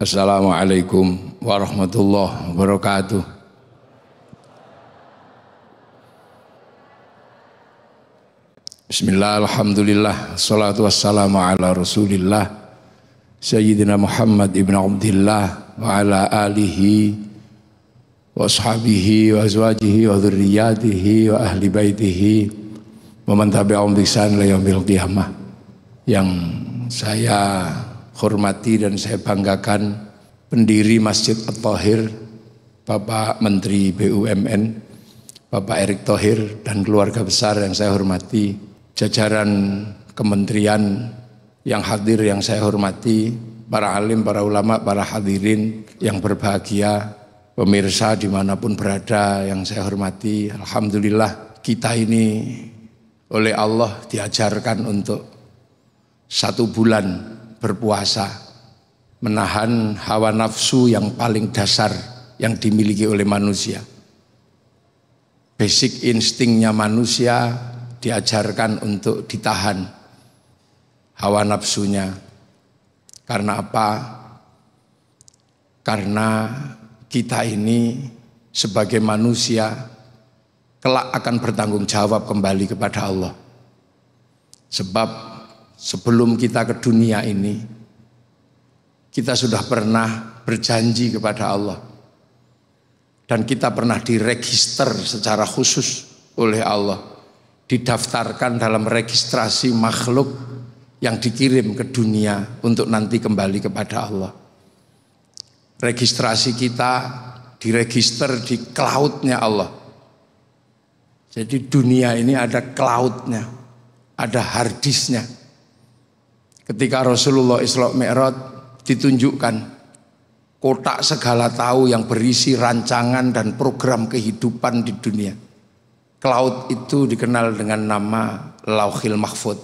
Assalamualaikum warahmatullahi wabarakatuh. Bismillah, alhamdulillah, salatu wassalamu ala rasulillah, Sayyidina Muhammad ibn Abdullah wa ala alihi wa sahabihi wa azwajihi wa dhurriyatihi wa ahli baitihi wa man tabi'ahum bi bil ila qiyamah. Yang saya hormati dan saya banggakan pendiri Masjid At-Tahir, Bapak Menteri BUMN, Bapak Erick Thohir dan keluarga besar yang saya hormati, jajaran kementerian yang hadir yang saya hormati, para alim, para ulama, para hadirin yang berbahagia, pemirsa dimanapun berada yang saya hormati. Alhamdulillah kita ini oleh Allah diajarkan untuk satu bulan berpuasa, menahan hawa nafsu yang paling dasar yang dimiliki oleh manusia. Basic instingnya manusia diajarkan untuk ditahan hawa nafsunya. Karena apa? Karena kita ini sebagai manusia kelak akan bertanggung jawab kembali kepada Allah. Sebab sebelum kita ke dunia ini, kita sudah pernah berjanji kepada Allah. Dan kita pernah diregister secara khusus oleh Allah. Didaftarkan dalam registrasi makhluk yang dikirim ke dunia untuk nanti kembali kepada Allah. Registrasi kita diregister di cloudnya Allah. Jadi dunia ini ada cloudnya, ada hardisnya. Ketika Rasulullah Isra Mi'raj ditunjukkan kotak segala tahu yang berisi rancangan dan program kehidupan di dunia. Cloud itu dikenal dengan nama Lauhil Mahfud.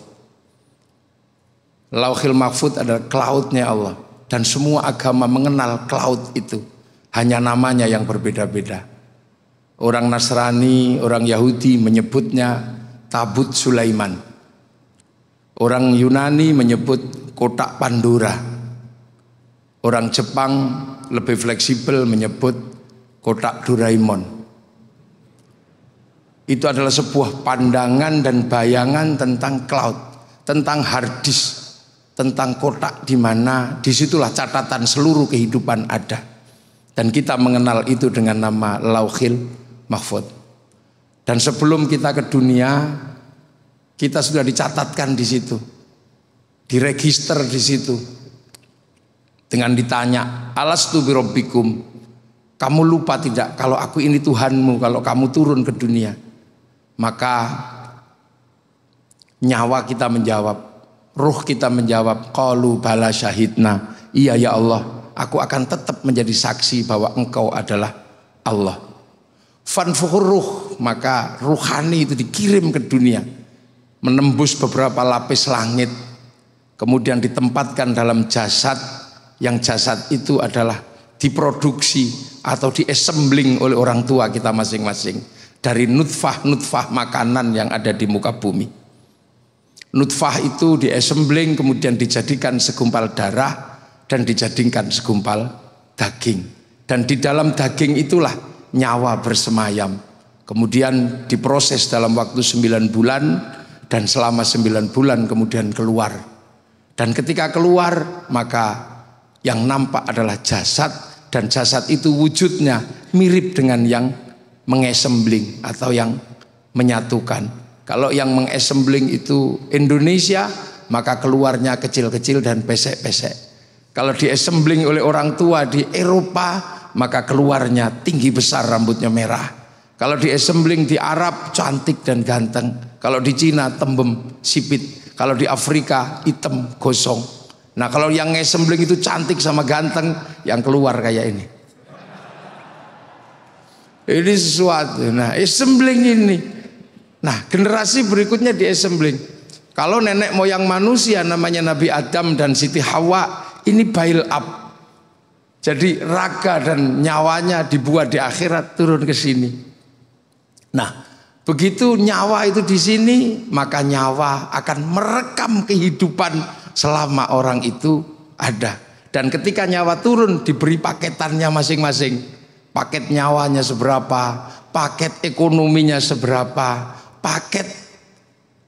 Lauhil Mahfud adalah cloudnya Allah. Dan semua agama mengenal cloud itu. Hanya namanya yang berbeda-beda. Orang Nasrani, orang Yahudi menyebutnya Tabut Sulaiman Orang Yunani menyebut kotak Pandora. Orang Jepang lebih fleksibel menyebut kotak Doraemon. Itu adalah sebuah pandangan dan bayangan tentang cloud, tentang hard disk, tentang kotak di mana disitulah catatan seluruh kehidupan ada. Dan kita mengenal itu dengan nama Lauhil Mahfud. Dan sebelum kita ke dunia, kita sudah dicatatkan di situ. Diregister di situ. Dengan ditanya, "Alastu birabbikum?" Kamu lupa tidak kalau aku ini Tuhanmu kalau kamu turun ke dunia? Maka nyawa kita menjawab, ruh kita menjawab, Kalu bala syahidna. Iya ya Allah, aku akan tetap menjadi saksi bahwa engkau adalah Allah. Fanfuhur ruh, maka ruhani itu dikirim ke dunia menembus beberapa lapis langit, kemudian ditempatkan dalam jasad, yang jasad itu adalah diproduksi atau diassembling oleh orang tua kita masing-masing dari nutfah-nutfah makanan yang ada di muka bumi. Nutfah itu diassembling kemudian dijadikan segumpal darah dan dijadikan segumpal daging. Dan di dalam daging itulah nyawa bersemayam. Kemudian diproses dalam waktu 9 bulan dan selama sembilan bulan kemudian keluar. Dan ketika keluar maka yang nampak adalah jasad dan jasad itu wujudnya mirip dengan yang mengesembling atau yang menyatukan. Kalau yang mengesembling itu Indonesia maka keluarnya kecil-kecil dan pesek-pesek. Kalau diesembling oleh orang tua di Eropa maka keluarnya tinggi besar rambutnya merah. Kalau diesembling di Arab cantik dan ganteng. Kalau di Cina tembem sipit, kalau di Afrika hitam gosong. Nah kalau yang ngesembling itu cantik sama ganteng, yang keluar kayak ini. Ini sesuatu. Nah, assembling ini. Nah, generasi berikutnya di assembling. Kalau nenek moyang manusia namanya Nabi Adam dan Siti Hawa, ini bail up. Jadi raga dan nyawanya dibuat di akhirat turun ke sini. Nah, Begitu nyawa itu di sini, maka nyawa akan merekam kehidupan selama orang itu ada. Dan ketika nyawa turun diberi paketannya masing-masing. Paket nyawanya seberapa, paket ekonominya seberapa, paket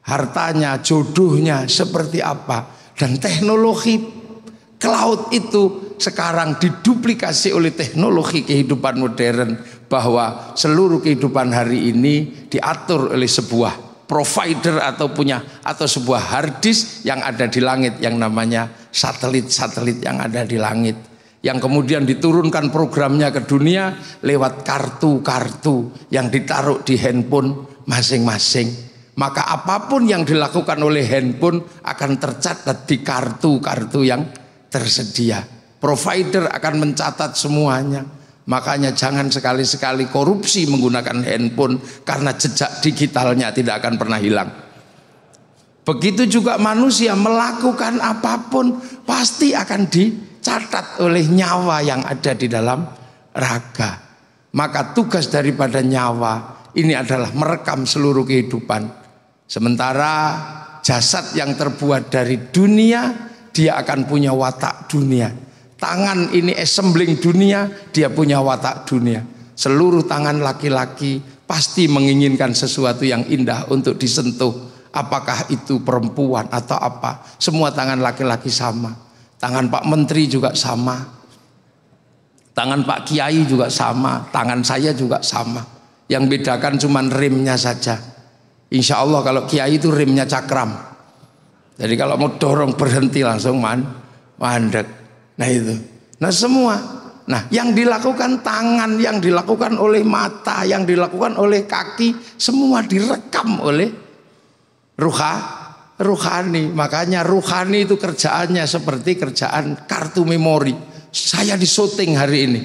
hartanya, jodohnya seperti apa. Dan teknologi cloud itu sekarang diduplikasi oleh teknologi kehidupan modern bahwa seluruh kehidupan hari ini diatur oleh sebuah provider atau punya atau sebuah hard disk yang ada di langit yang namanya satelit-satelit yang ada di langit yang kemudian diturunkan programnya ke dunia lewat kartu-kartu yang ditaruh di handphone masing-masing. Maka apapun yang dilakukan oleh handphone akan tercatat di kartu-kartu yang tersedia. Provider akan mencatat semuanya. Makanya jangan sekali-sekali korupsi menggunakan handphone karena jejak digitalnya tidak akan pernah hilang. Begitu juga manusia melakukan apapun pasti akan dicatat oleh nyawa yang ada di dalam raga. Maka tugas daripada nyawa ini adalah merekam seluruh kehidupan. Sementara jasad yang terbuat dari dunia dia akan punya watak dunia tangan ini assembling dunia, dia punya watak dunia. Seluruh tangan laki-laki pasti menginginkan sesuatu yang indah untuk disentuh. Apakah itu perempuan atau apa? Semua tangan laki-laki sama. Tangan Pak Menteri juga sama. Tangan Pak Kiai juga sama. Tangan saya juga sama. Yang bedakan cuma rimnya saja. Insya Allah kalau Kiai itu rimnya cakram. Jadi kalau mau dorong berhenti langsung man, mandek. Nah itu. Nah semua. Nah yang dilakukan tangan, yang dilakukan oleh mata, yang dilakukan oleh kaki, semua direkam oleh ruha, ruhani. Makanya ruhani itu kerjaannya seperti kerjaan kartu memori. Saya di syuting hari ini.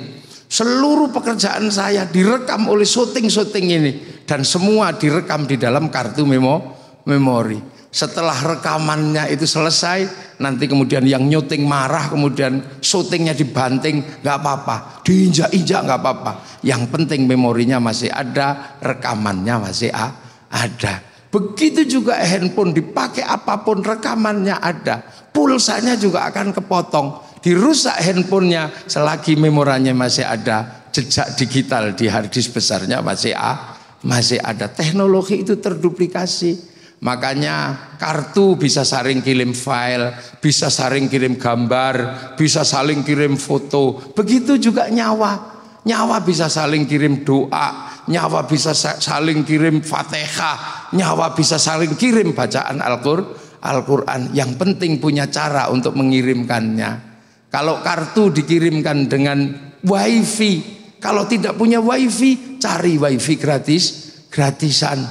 Seluruh pekerjaan saya direkam oleh syuting-syuting ini. Dan semua direkam di dalam kartu memo, memori setelah rekamannya itu selesai nanti kemudian yang nyuting marah kemudian syutingnya dibanting nggak apa-apa diinjak-injak nggak apa-apa yang penting memorinya masih ada rekamannya masih ada begitu juga handphone dipakai apapun rekamannya ada pulsanya juga akan kepotong dirusak handphonenya selagi memoranya masih ada jejak digital di harddisk besarnya masih a masih ada teknologi itu terduplikasi Makanya kartu bisa saring kirim file, bisa saring kirim gambar, bisa saling kirim foto. Begitu juga nyawa. Nyawa bisa saling kirim doa, nyawa bisa saling kirim fatihah, nyawa bisa saling kirim bacaan Al-Qur'an. al yang penting punya cara untuk mengirimkannya. Kalau kartu dikirimkan dengan wifi, kalau tidak punya wifi, cari wifi gratis, gratisan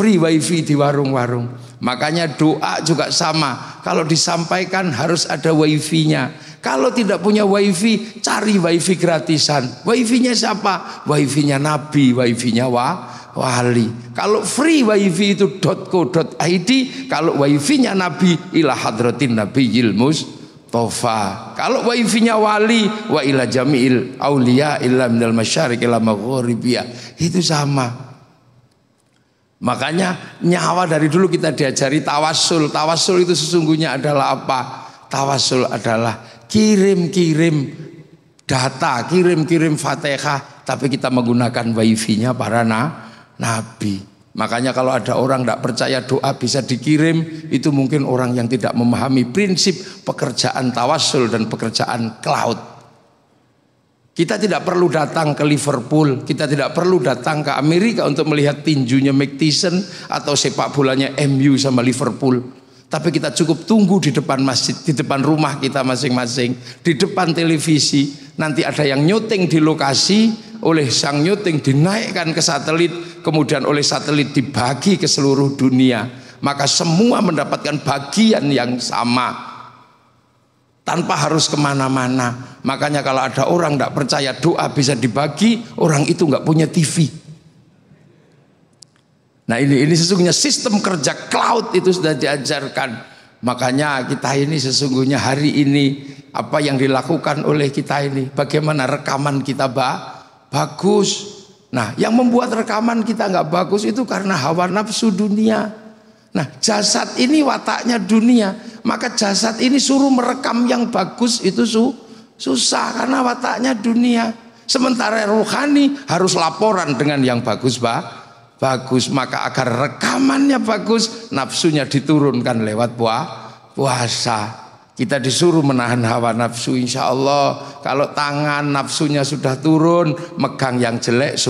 free wifi di warung-warung. Makanya doa juga sama. Kalau disampaikan harus ada wifi-nya. Kalau tidak punya wifi, cari wifi gratisan. Wifi-nya siapa? Wifi-nya Nabi, wifi-nya wa, wali. Kalau free wifi itu .co.id, kalau wifi-nya Nabi ila hadratin Yilmus. Tofa. Kalau wifi-nya wali wa ila jami'il Aulia illa minal masyariq ila maghribiyah. Itu sama. Makanya nyawa dari dulu kita diajari tawasul. Tawasul itu sesungguhnya adalah apa? Tawasul adalah kirim-kirim data, kirim-kirim fatihah. Tapi kita menggunakan wifi-nya para na nabi. Makanya kalau ada orang tidak percaya doa bisa dikirim Itu mungkin orang yang tidak memahami prinsip pekerjaan tawasul dan pekerjaan cloud kita tidak perlu datang ke Liverpool, kita tidak perlu datang ke Amerika untuk melihat tinjunya McTyson atau sepak bolanya MU sama Liverpool. Tapi kita cukup tunggu di depan masjid, di depan rumah kita masing-masing, di depan televisi. Nanti ada yang nyuting di lokasi, oleh sang nyuting dinaikkan ke satelit, kemudian oleh satelit dibagi ke seluruh dunia. Maka semua mendapatkan bagian yang sama tanpa harus kemana-mana. Makanya kalau ada orang tidak percaya doa bisa dibagi, orang itu nggak punya TV. Nah ini ini sesungguhnya sistem kerja cloud itu sudah diajarkan. Makanya kita ini sesungguhnya hari ini apa yang dilakukan oleh kita ini, bagaimana rekaman kita ba bagus. Nah yang membuat rekaman kita nggak bagus itu karena hawa nafsu dunia. Nah, jasad ini wataknya dunia, maka jasad ini suruh merekam yang bagus itu su susah karena wataknya dunia. Sementara rohani harus laporan dengan yang bagus, bah. Bagus, maka agar rekamannya bagus, nafsunya diturunkan lewat buah puasa. Kita disuruh menahan hawa nafsu insya Allah. Kalau tangan nafsunya sudah turun, megang yang jelek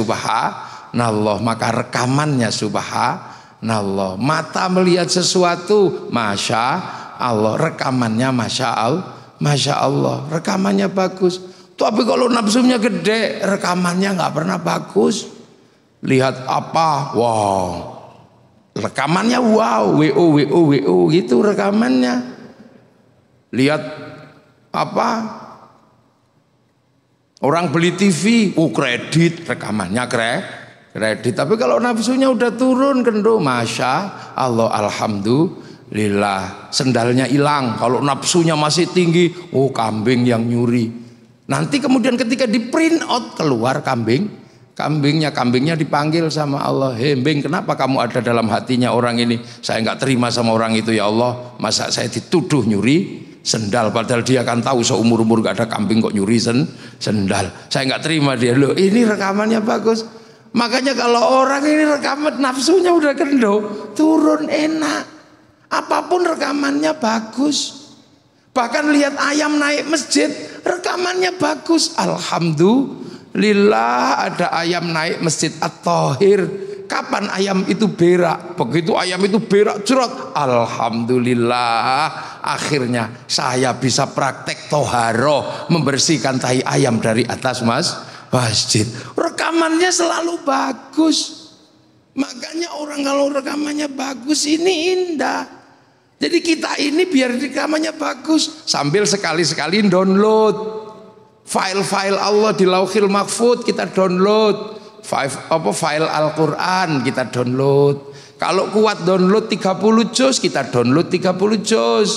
nah Allah Maka rekamannya subhanallah Allah mata melihat sesuatu masya Allah rekamannya masya Allah masya Allah rekamannya bagus tapi kalau nafsunya gede rekamannya nggak pernah bagus lihat apa wow rekamannya wow wo wo wo gitu rekamannya lihat apa orang beli TV oh kredit rekamannya kredit kredit. Tapi kalau nafsunya udah turun kendo, masya Allah, alhamdulillah, sendalnya hilang. Kalau nafsunya masih tinggi, oh kambing yang nyuri. Nanti kemudian ketika di print out keluar kambing, kambingnya, kambingnya dipanggil sama Allah. Hembing, kenapa kamu ada dalam hatinya orang ini? Saya nggak terima sama orang itu ya Allah. Masa saya dituduh nyuri sendal padahal dia kan tahu seumur umur gak ada kambing kok nyuri sendal saya nggak terima dia loh ini rekamannya bagus Makanya kalau orang ini rekaman nafsunya udah kendo, turun enak. Apapun rekamannya bagus. Bahkan lihat ayam naik masjid, rekamannya bagus. Alhamdulillah ada ayam naik masjid at tahir Kapan ayam itu berak? Begitu ayam itu berak cerot. Alhamdulillah akhirnya saya bisa praktek toharo membersihkan tahi ayam dari atas mas masjid. Rekamannya selalu bagus. Makanya orang kalau rekamannya bagus ini indah. Jadi kita ini biar rekamannya bagus sambil sekali-sekali download file-file Allah di Lauhil Mahfud kita download. File apa file Al-Qur'an kita download. Kalau kuat download 30 juz kita download 30 juz.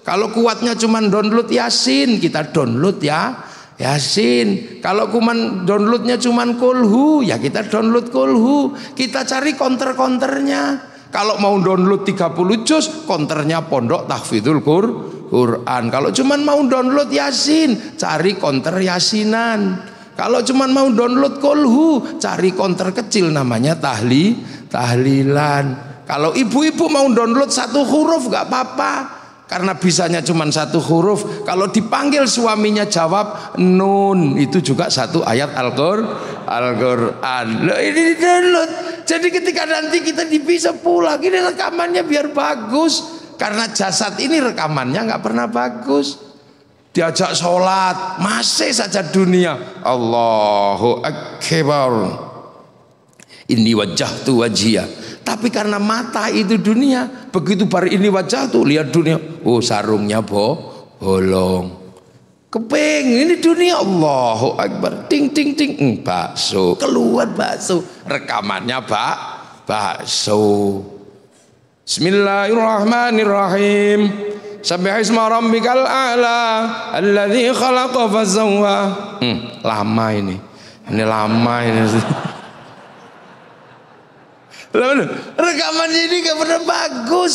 Kalau kuatnya cuma download Yasin kita download ya Yasin. Kalau kuman downloadnya cuman kulhu, ya kita download kulhu. Kita cari konter-konternya. Kalau mau download 30 juz, konternya pondok tahfidzul kur Quran. Kalau cuman mau download Yasin, cari konter Yasinan. Kalau cuman mau download kulhu, cari konter kecil namanya tahli, tahlilan. Kalau ibu-ibu mau download satu huruf gak apa-apa karena bisanya cuma satu huruf kalau dipanggil suaminya jawab nun itu juga satu ayat Al-Qur'an Al ini download jadi ketika nanti kita bisa pulang ini rekamannya biar bagus karena jasad ini rekamannya nggak pernah bagus diajak sholat masih saja dunia Allahu Akbar ini wajah tu wajiyah tapi karena mata itu dunia, begitu baru ini wajah tuh lihat dunia, oh sarungnya boh, bolong. Keping ini dunia Allahu Akbar. Ting ting ting mm, bakso keluar bakso rekamannya bak bakso. Bismillahirrahmanirrahim. Sabih isma rabbikal a'la alladzi khalaqa fazawwa. Hmm, lama ini. Ini lama ini. rekaman ini gak pernah bagus.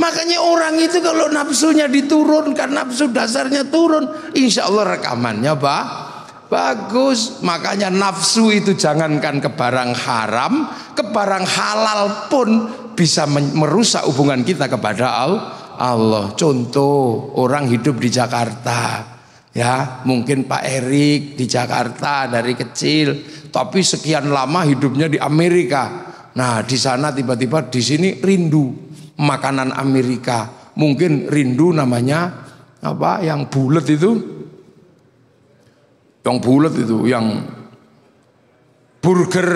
Makanya orang itu kalau nafsunya diturun karena nafsu dasarnya turun, insya Allah rekamannya bah, bagus. Makanya nafsu itu jangankan ke barang haram, ke barang halal pun bisa merusak hubungan kita kepada Allah. Contoh orang hidup di Jakarta, Ya, mungkin Pak Erik di Jakarta dari kecil, tapi sekian lama hidupnya di Amerika. Nah, di sana tiba-tiba di sini rindu makanan Amerika. Mungkin rindu namanya apa yang bulat itu? Yang bulat itu yang burger.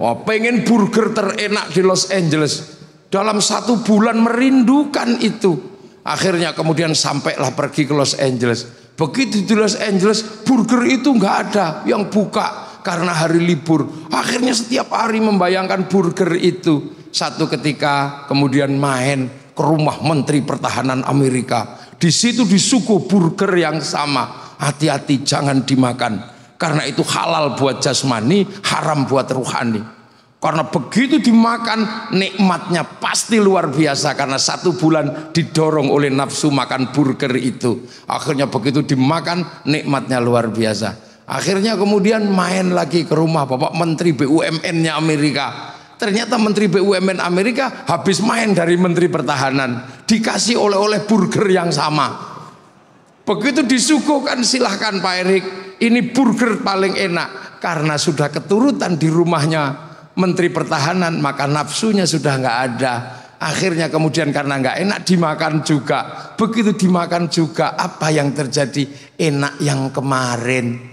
Wah, pengen burger terenak di Los Angeles. Dalam satu bulan merindukan itu. Akhirnya kemudian sampailah pergi ke Los Angeles. Begitu di Los Angeles, burger itu nggak ada yang buka karena hari libur. Akhirnya setiap hari membayangkan burger itu. Satu ketika kemudian main ke rumah Menteri Pertahanan Amerika. Di situ disuguh burger yang sama. Hati-hati jangan dimakan. Karena itu halal buat jasmani, haram buat ruhani. Karena begitu dimakan nikmatnya pasti luar biasa karena satu bulan didorong oleh nafsu makan burger itu. Akhirnya begitu dimakan nikmatnya luar biasa. Akhirnya kemudian main lagi ke rumah Bapak Menteri BUMN-nya Amerika. Ternyata Menteri BUMN Amerika habis main dari Menteri Pertahanan. Dikasih oleh-oleh burger yang sama. Begitu disuguhkan silahkan Pak Erik. Ini burger paling enak. Karena sudah keturutan di rumahnya Menteri Pertahanan. Maka nafsunya sudah nggak ada. Akhirnya kemudian karena nggak enak dimakan juga. Begitu dimakan juga apa yang terjadi? Enak yang kemarin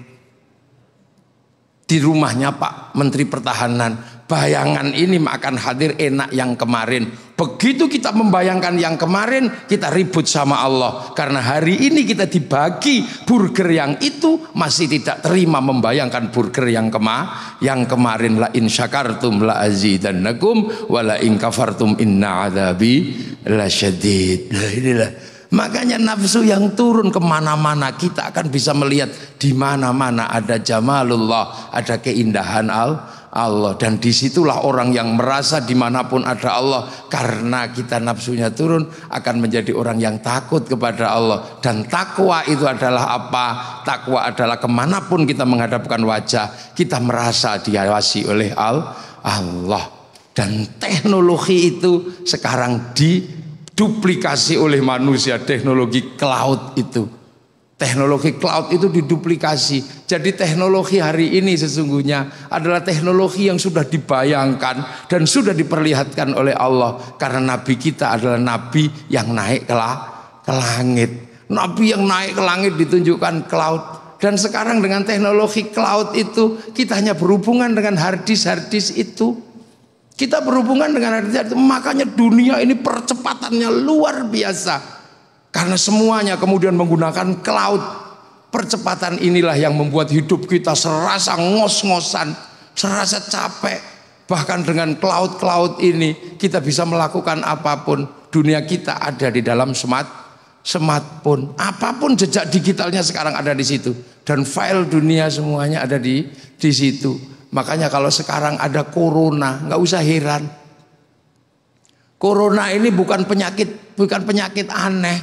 di rumahnya Pak Menteri Pertahanan. Bayangan ini akan hadir enak yang kemarin. Begitu kita membayangkan yang kemarin, kita ribut sama Allah. Karena hari ini kita dibagi burger yang itu masih tidak terima membayangkan burger yang kema yang kemarin la in syakartum la azidannakum wa la in kafartum inna la syadid Nah inilah Makanya nafsu yang turun kemana-mana kita akan bisa melihat di mana-mana ada jamalullah, ada keindahan al Allah dan disitulah orang yang merasa dimanapun ada Allah karena kita nafsunya turun akan menjadi orang yang takut kepada Allah dan takwa itu adalah apa takwa adalah kemanapun kita menghadapkan wajah kita merasa diawasi oleh Allah dan teknologi itu sekarang di diduplikasi oleh manusia teknologi cloud itu. Teknologi cloud itu diduplikasi. Jadi teknologi hari ini sesungguhnya adalah teknologi yang sudah dibayangkan dan sudah diperlihatkan oleh Allah karena nabi kita adalah nabi yang naik ke, ke langit. Nabi yang naik ke langit ditunjukkan cloud. Dan sekarang dengan teknologi cloud itu kita hanya berhubungan dengan hardis-hardis itu. Kita berhubungan dengan hati itu, makanya dunia ini percepatannya luar biasa. Karena semuanya kemudian menggunakan cloud. Percepatan inilah yang membuat hidup kita serasa ngos-ngosan, serasa capek. Bahkan dengan cloud-cloud ini kita bisa melakukan apapun. Dunia kita ada di dalam smart smartphone. Apapun jejak digitalnya sekarang ada di situ dan file dunia semuanya ada di di situ. Makanya kalau sekarang ada corona, nggak usah heran. Corona ini bukan penyakit, bukan penyakit aneh.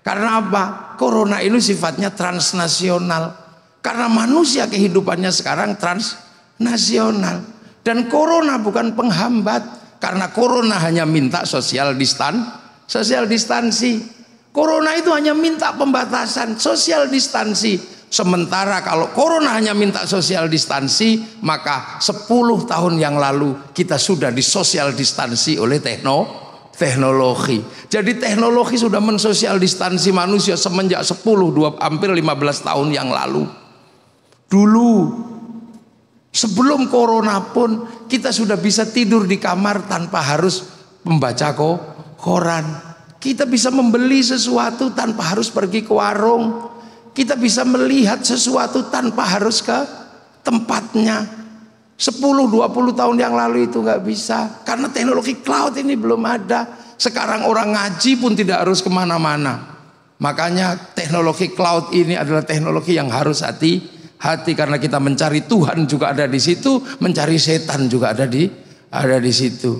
Karena apa? Corona ini sifatnya transnasional. Karena manusia kehidupannya sekarang transnasional. Dan corona bukan penghambat. Karena corona hanya minta sosial distan, sosial distansi. Corona itu hanya minta pembatasan, sosial distansi. Sementara kalau corona hanya minta sosial distansi, maka 10 tahun yang lalu kita sudah disosial distansi oleh teknologi teknologi. Jadi teknologi sudah mensosial distansi manusia semenjak 10, 2, hampir 15 tahun yang lalu. Dulu sebelum corona pun kita sudah bisa tidur di kamar tanpa harus membaca koran. Kita bisa membeli sesuatu tanpa harus pergi ke warung. Kita bisa melihat sesuatu tanpa harus ke tempatnya. 10-20 tahun yang lalu itu nggak bisa. Karena teknologi cloud ini belum ada. Sekarang orang ngaji pun tidak harus kemana-mana. Makanya teknologi cloud ini adalah teknologi yang harus hati-hati. Karena kita mencari Tuhan juga ada di situ. Mencari setan juga ada di ada di situ.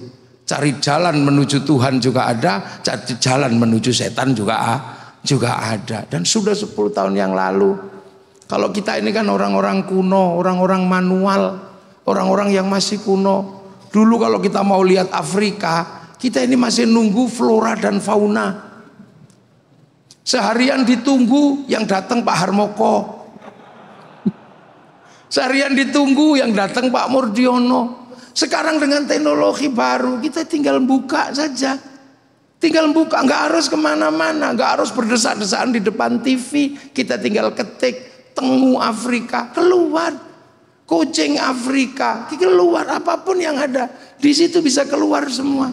Cari jalan menuju Tuhan juga ada, cari jalan menuju setan juga ada juga ada dan sudah 10 tahun yang lalu. Kalau kita ini kan orang-orang kuno, orang-orang manual, orang-orang yang masih kuno. Dulu kalau kita mau lihat Afrika, kita ini masih nunggu flora dan fauna. Seharian ditunggu yang datang Pak Harmoko. Seharian ditunggu yang datang Pak Mordiono. Sekarang dengan teknologi baru kita tinggal buka saja. Tinggal buka, nggak harus kemana-mana, nggak harus berdesak-desakan di depan TV. Kita tinggal ketik tengu Afrika keluar, kucing Afrika keluar, apapun yang ada di situ bisa keluar semua.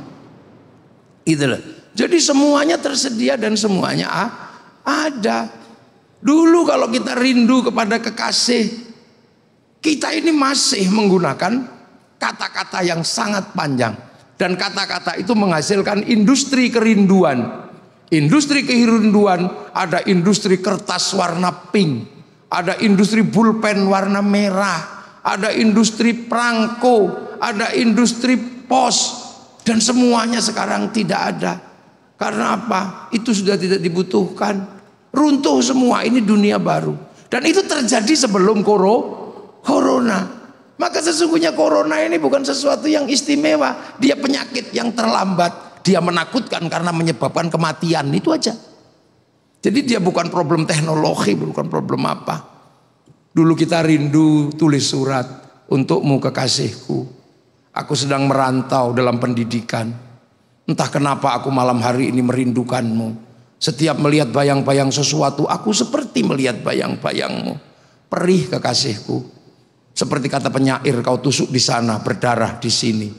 Itulah. Jadi semuanya tersedia dan semuanya ah, ada. Dulu kalau kita rindu kepada kekasih, kita ini masih menggunakan kata-kata yang sangat panjang. Dan kata-kata itu menghasilkan industri kerinduan. Industri kerinduan ada industri kertas warna pink, ada industri bulpen warna merah, ada industri perangko, ada industri pos dan semuanya sekarang tidak ada. Karena apa? Itu sudah tidak dibutuhkan. Runtuh semua ini dunia baru. Dan itu terjadi sebelum koro, corona. Maka sesungguhnya corona ini bukan sesuatu yang istimewa. Dia penyakit yang terlambat. Dia menakutkan karena menyebabkan kematian. Itu aja. Jadi dia bukan problem teknologi, bukan problem apa. Dulu kita rindu tulis surat untukmu kekasihku. Aku sedang merantau dalam pendidikan. Entah kenapa aku malam hari ini merindukanmu. Setiap melihat bayang-bayang sesuatu, aku seperti melihat bayang-bayangmu. Perih kekasihku, seperti kata penyair, kau tusuk di sana, berdarah di sini.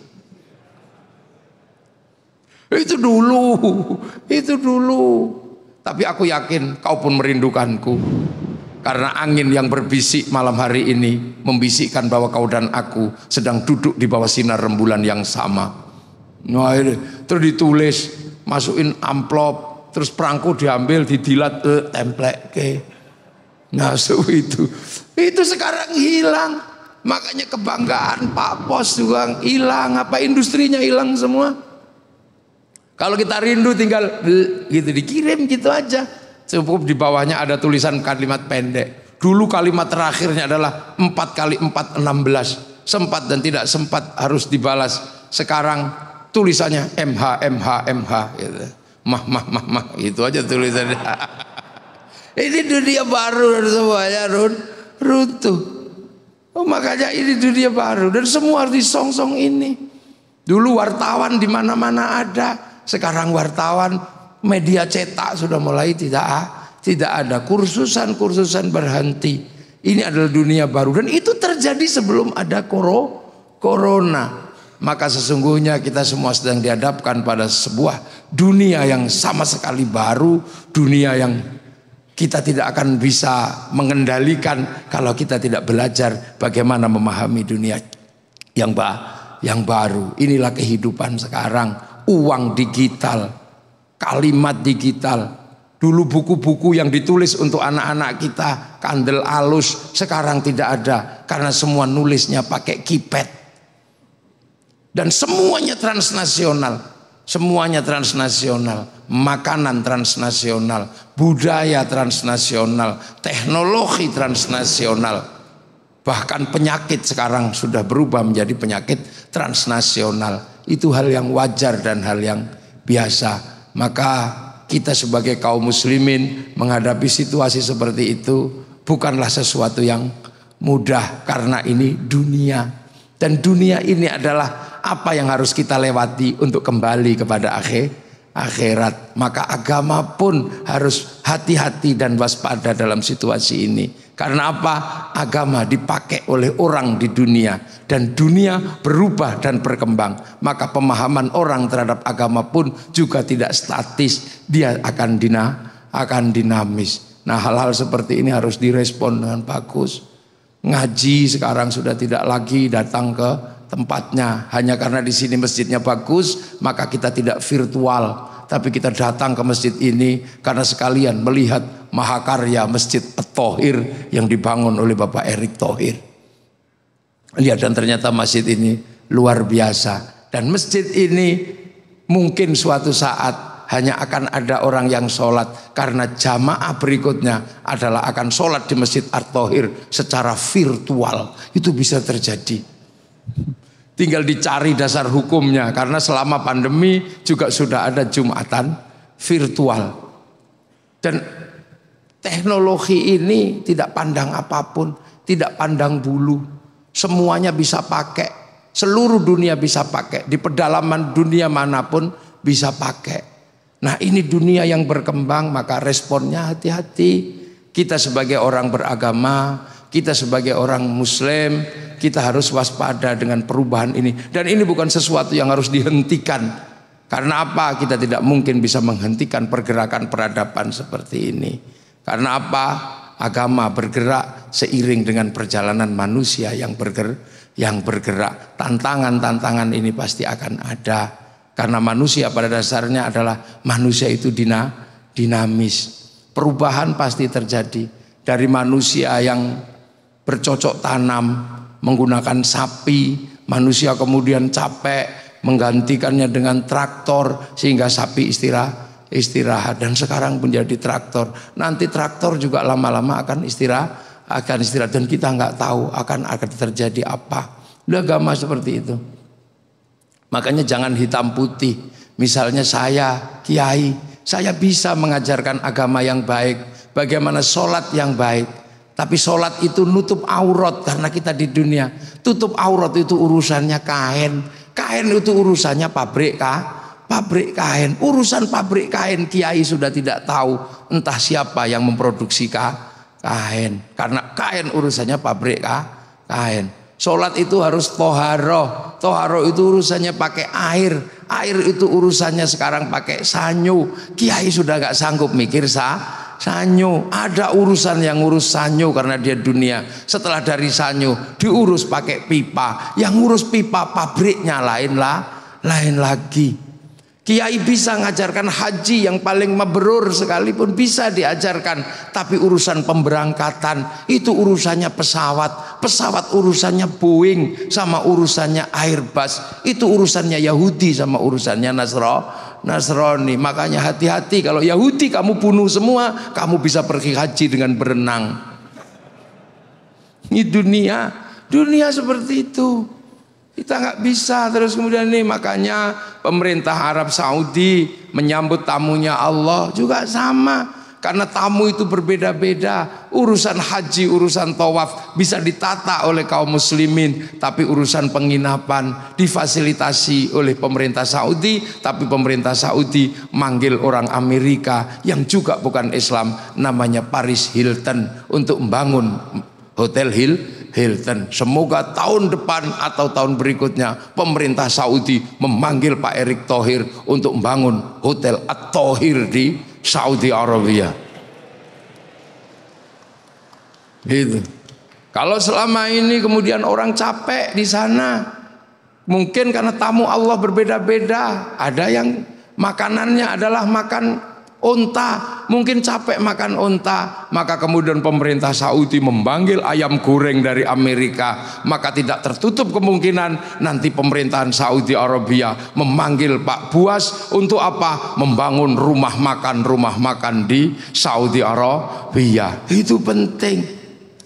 Itu dulu, itu dulu. Tapi aku yakin kau pun merindukanku. Karena angin yang berbisik malam hari ini membisikkan bahwa kau dan aku sedang duduk di bawah sinar rembulan yang sama. Nah, terus ditulis, masukin amplop, terus perangku diambil, didilat, eh, template, ke nasu itu. Itu sekarang hilang. Makanya kebanggaan Pak Pos juga hilang. Apa industrinya hilang semua? Kalau kita rindu tinggal gitu dikirim gitu aja. Cukup di bawahnya ada tulisan kalimat pendek. Dulu kalimat terakhirnya adalah empat kali empat enam belas Sempat dan tidak sempat harus dibalas. Sekarang tulisannya MH MH MH gitu. Mah mah mah mah itu aja tulisannya. Ini dunia baru dan semuanya run, runtuh. Oh, makanya ini dunia baru dan semua harus disongsong ini. Dulu wartawan di mana-mana ada, sekarang wartawan media cetak sudah mulai tidak tidak ada kursusan-kursusan berhenti. Ini adalah dunia baru dan itu terjadi sebelum ada koro, corona. Maka sesungguhnya kita semua sedang dihadapkan pada sebuah dunia yang sama sekali baru, dunia yang kita tidak akan bisa mengendalikan kalau kita tidak belajar bagaimana memahami dunia yang ba yang baru. Inilah kehidupan sekarang, uang digital, kalimat digital. Dulu buku-buku yang ditulis untuk anak-anak kita kandel alus, sekarang tidak ada karena semua nulisnya pakai kipet. Dan semuanya transnasional. Semuanya transnasional, makanan transnasional, budaya transnasional, teknologi transnasional. Bahkan penyakit sekarang sudah berubah menjadi penyakit transnasional. Itu hal yang wajar dan hal yang biasa. Maka kita sebagai kaum muslimin menghadapi situasi seperti itu bukanlah sesuatu yang mudah karena ini dunia. Dan dunia ini adalah apa yang harus kita lewati untuk kembali kepada akhir akhirat. Maka agama pun harus hati-hati dan waspada dalam situasi ini. Karena apa? Agama dipakai oleh orang di dunia dan dunia berubah dan berkembang. Maka pemahaman orang terhadap agama pun juga tidak statis, dia akan dina akan dinamis. Nah, hal-hal seperti ini harus direspon dengan bagus. Ngaji sekarang sudah tidak lagi datang ke tempatnya. Hanya karena di sini masjidnya bagus, maka kita tidak virtual, tapi kita datang ke masjid ini karena sekalian melihat mahakarya Masjid tohir yang dibangun oleh Bapak Erick Tohir. Lihat dan ternyata masjid ini luar biasa dan masjid ini mungkin suatu saat hanya akan ada orang yang sholat karena jamaah berikutnya adalah akan sholat di masjid Ar tohir secara virtual itu bisa terjadi Tinggal dicari dasar hukumnya karena selama pandemi juga sudah ada jumatan virtual. Dan teknologi ini tidak pandang apapun, tidak pandang bulu. Semuanya bisa pakai, seluruh dunia bisa pakai, di pedalaman dunia manapun bisa pakai. Nah, ini dunia yang berkembang, maka responnya hati-hati. Kita sebagai orang beragama, kita sebagai orang muslim kita harus waspada dengan perubahan ini. Dan ini bukan sesuatu yang harus dihentikan. Karena apa? Kita tidak mungkin bisa menghentikan pergerakan peradaban seperti ini. Karena apa? Agama bergerak seiring dengan perjalanan manusia yang berger yang bergerak. Tantangan-tantangan ini pasti akan ada. Karena manusia pada dasarnya adalah manusia itu dina, dinamis. Perubahan pasti terjadi dari manusia yang bercocok tanam menggunakan sapi, manusia kemudian capek menggantikannya dengan traktor sehingga sapi istirahat istirahat dan sekarang menjadi traktor. Nanti traktor juga lama-lama akan istirahat akan istirahat dan kita nggak tahu akan akan terjadi apa. Udah agama seperti itu. Makanya jangan hitam putih. Misalnya saya kiai, saya bisa mengajarkan agama yang baik, bagaimana sholat yang baik, tapi sholat itu nutup aurat karena kita di dunia. Tutup aurat itu urusannya kain. Kain itu urusannya pabrik kah? Pabrik kain. Urusan pabrik kain kiai sudah tidak tahu entah siapa yang memproduksi kah? Kain. Karena kain urusannya pabrik kah? Kain. Sholat itu harus toharoh. Toharoh itu urusannya pakai air. Air itu urusannya sekarang pakai sanyu. Kiai sudah gak sanggup mikir sah Sanyo, ada urusan yang urus Sanyo karena dia dunia. Setelah dari Sanyo diurus pakai pipa. Yang ngurus pipa pabriknya lain lah, lain lagi. Kiai bisa ngajarkan haji yang paling mabrur sekalipun bisa diajarkan, tapi urusan pemberangkatan itu urusannya pesawat, pesawat urusannya Boeing sama urusannya Airbus, itu urusannya Yahudi sama urusannya Nasro, Nasrani. Makanya hati-hati kalau Yahudi kamu bunuh semua, kamu bisa pergi haji dengan berenang. Ini dunia, dunia seperti itu. Kita nggak bisa terus kemudian nih makanya pemerintah Arab Saudi menyambut tamunya Allah juga sama karena tamu itu berbeda-beda. Urusan haji, urusan tawaf bisa ditata oleh kaum muslimin. Tapi urusan penginapan difasilitasi oleh pemerintah Saudi. Tapi pemerintah Saudi manggil orang Amerika yang juga bukan Islam. Namanya Paris Hilton untuk membangun Hotel Hill Hilton. Semoga tahun depan atau tahun berikutnya pemerintah Saudi memanggil Pak Erick Thohir untuk membangun Hotel At-Thohir di Saudi Arabia. Itu. Kalau selama ini kemudian orang capek di sana, mungkin karena tamu Allah berbeda-beda, ada yang makanannya adalah makan unta, mungkin capek makan unta, maka kemudian pemerintah Saudi memanggil ayam goreng dari Amerika, maka tidak tertutup kemungkinan nanti pemerintahan Saudi Arabia memanggil Pak Buas untuk apa? Membangun rumah makan, rumah makan di Saudi Arabia. Itu penting.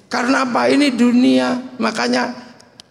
Karena apa? Ini dunia. Makanya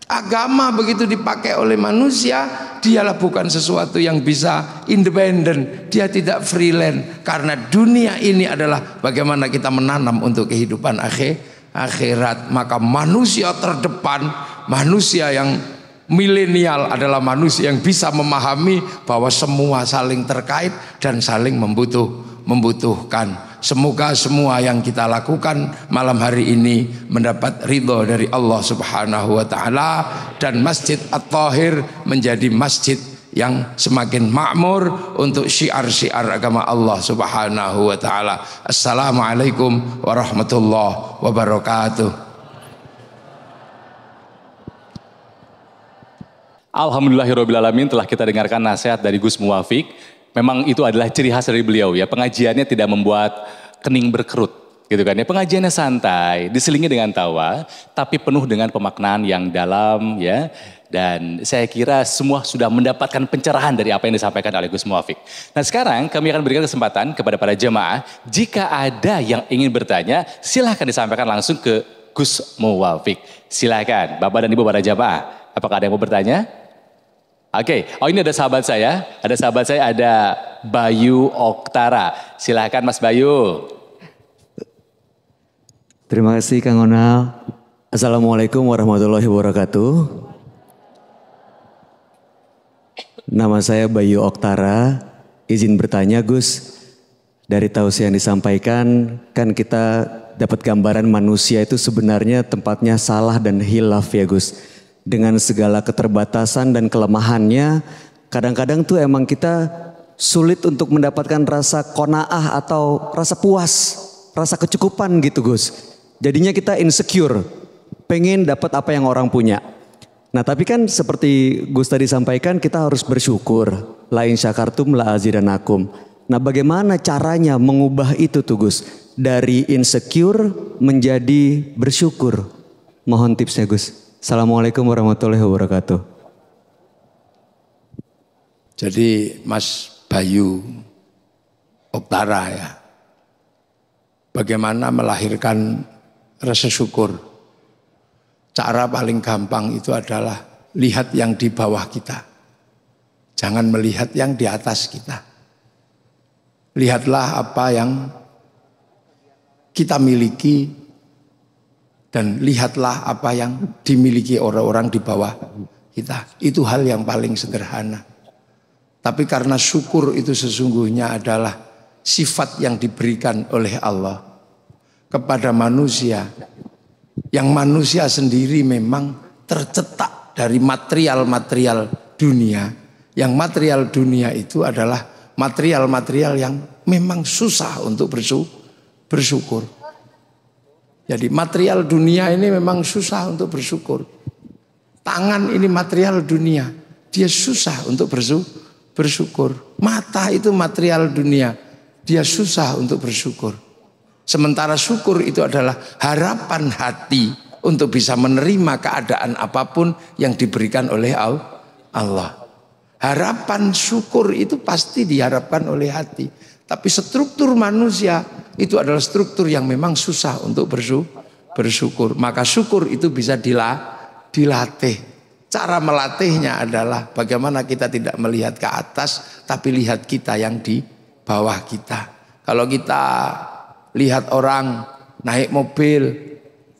Agama begitu dipakai oleh manusia, dialah bukan sesuatu yang bisa independen, dia tidak freelance karena dunia ini adalah bagaimana kita menanam untuk kehidupan akhir akhirat. Maka manusia terdepan, manusia yang milenial adalah manusia yang bisa memahami bahwa semua saling terkait dan saling membutuh membutuhkan. Semoga semua yang kita lakukan malam hari ini mendapat ridho dari Allah Subhanahu wa taala dan Masjid At-Tahir menjadi masjid yang semakin makmur untuk syiar-syiar agama Allah Subhanahu wa taala. Assalamualaikum warahmatullahi wabarakatuh. Alhamdulillahirrahmanirrahim telah kita dengarkan nasihat dari Gus Muwafiq memang itu adalah ciri khas dari beliau ya. Pengajiannya tidak membuat kening berkerut gitu kan ya pengajiannya santai diselingi dengan tawa tapi penuh dengan pemaknaan yang dalam ya dan saya kira semua sudah mendapatkan pencerahan dari apa yang disampaikan oleh Gus Muafik. Nah sekarang kami akan berikan kesempatan kepada para jemaah jika ada yang ingin bertanya silahkan disampaikan langsung ke Gus Muafik. Silahkan Bapak dan Ibu para jemaah apakah ada yang mau bertanya? Oke, okay. oh ini ada sahabat saya, ada sahabat saya ada Bayu Oktara. Silahkan Mas Bayu. Terima kasih Kang Onal. Assalamualaikum warahmatullahi wabarakatuh. Nama saya Bayu Oktara. Izin bertanya Gus, dari tausiah yang disampaikan kan kita dapat gambaran manusia itu sebenarnya tempatnya salah dan hilaf ya Gus dengan segala keterbatasan dan kelemahannya, kadang-kadang tuh emang kita sulit untuk mendapatkan rasa konaah atau rasa puas, rasa kecukupan gitu Gus. Jadinya kita insecure, pengen dapat apa yang orang punya. Nah tapi kan seperti Gus tadi sampaikan kita harus bersyukur. Lain syakartum la azidanakum. Nah bagaimana caranya mengubah itu tuh Gus? Dari insecure menjadi bersyukur. Mohon tipsnya Gus. Assalamualaikum warahmatullahi wabarakatuh. Jadi Mas Bayu Oktara ya, bagaimana melahirkan rasa syukur. Cara paling gampang itu adalah lihat yang di bawah kita. Jangan melihat yang di atas kita. Lihatlah apa yang kita miliki dan lihatlah apa yang dimiliki orang-orang di bawah kita. Itu hal yang paling sederhana. Tapi karena syukur itu sesungguhnya adalah sifat yang diberikan oleh Allah kepada manusia. Yang manusia sendiri memang tercetak dari material-material dunia. Yang material dunia itu adalah material-material yang memang susah untuk bersyukur. Jadi material dunia ini memang susah untuk bersyukur. Tangan ini material dunia. Dia susah untuk bersyukur. Mata itu material dunia. Dia susah untuk bersyukur. Sementara syukur itu adalah harapan hati untuk bisa menerima keadaan apapun yang diberikan oleh Allah. Harapan syukur itu pasti diharapkan oleh hati. Tapi struktur manusia itu adalah struktur yang memang susah untuk bersyukur. Maka syukur itu bisa dilatih. Cara melatihnya adalah bagaimana kita tidak melihat ke atas, tapi lihat kita yang di bawah kita. Kalau kita lihat orang naik mobil,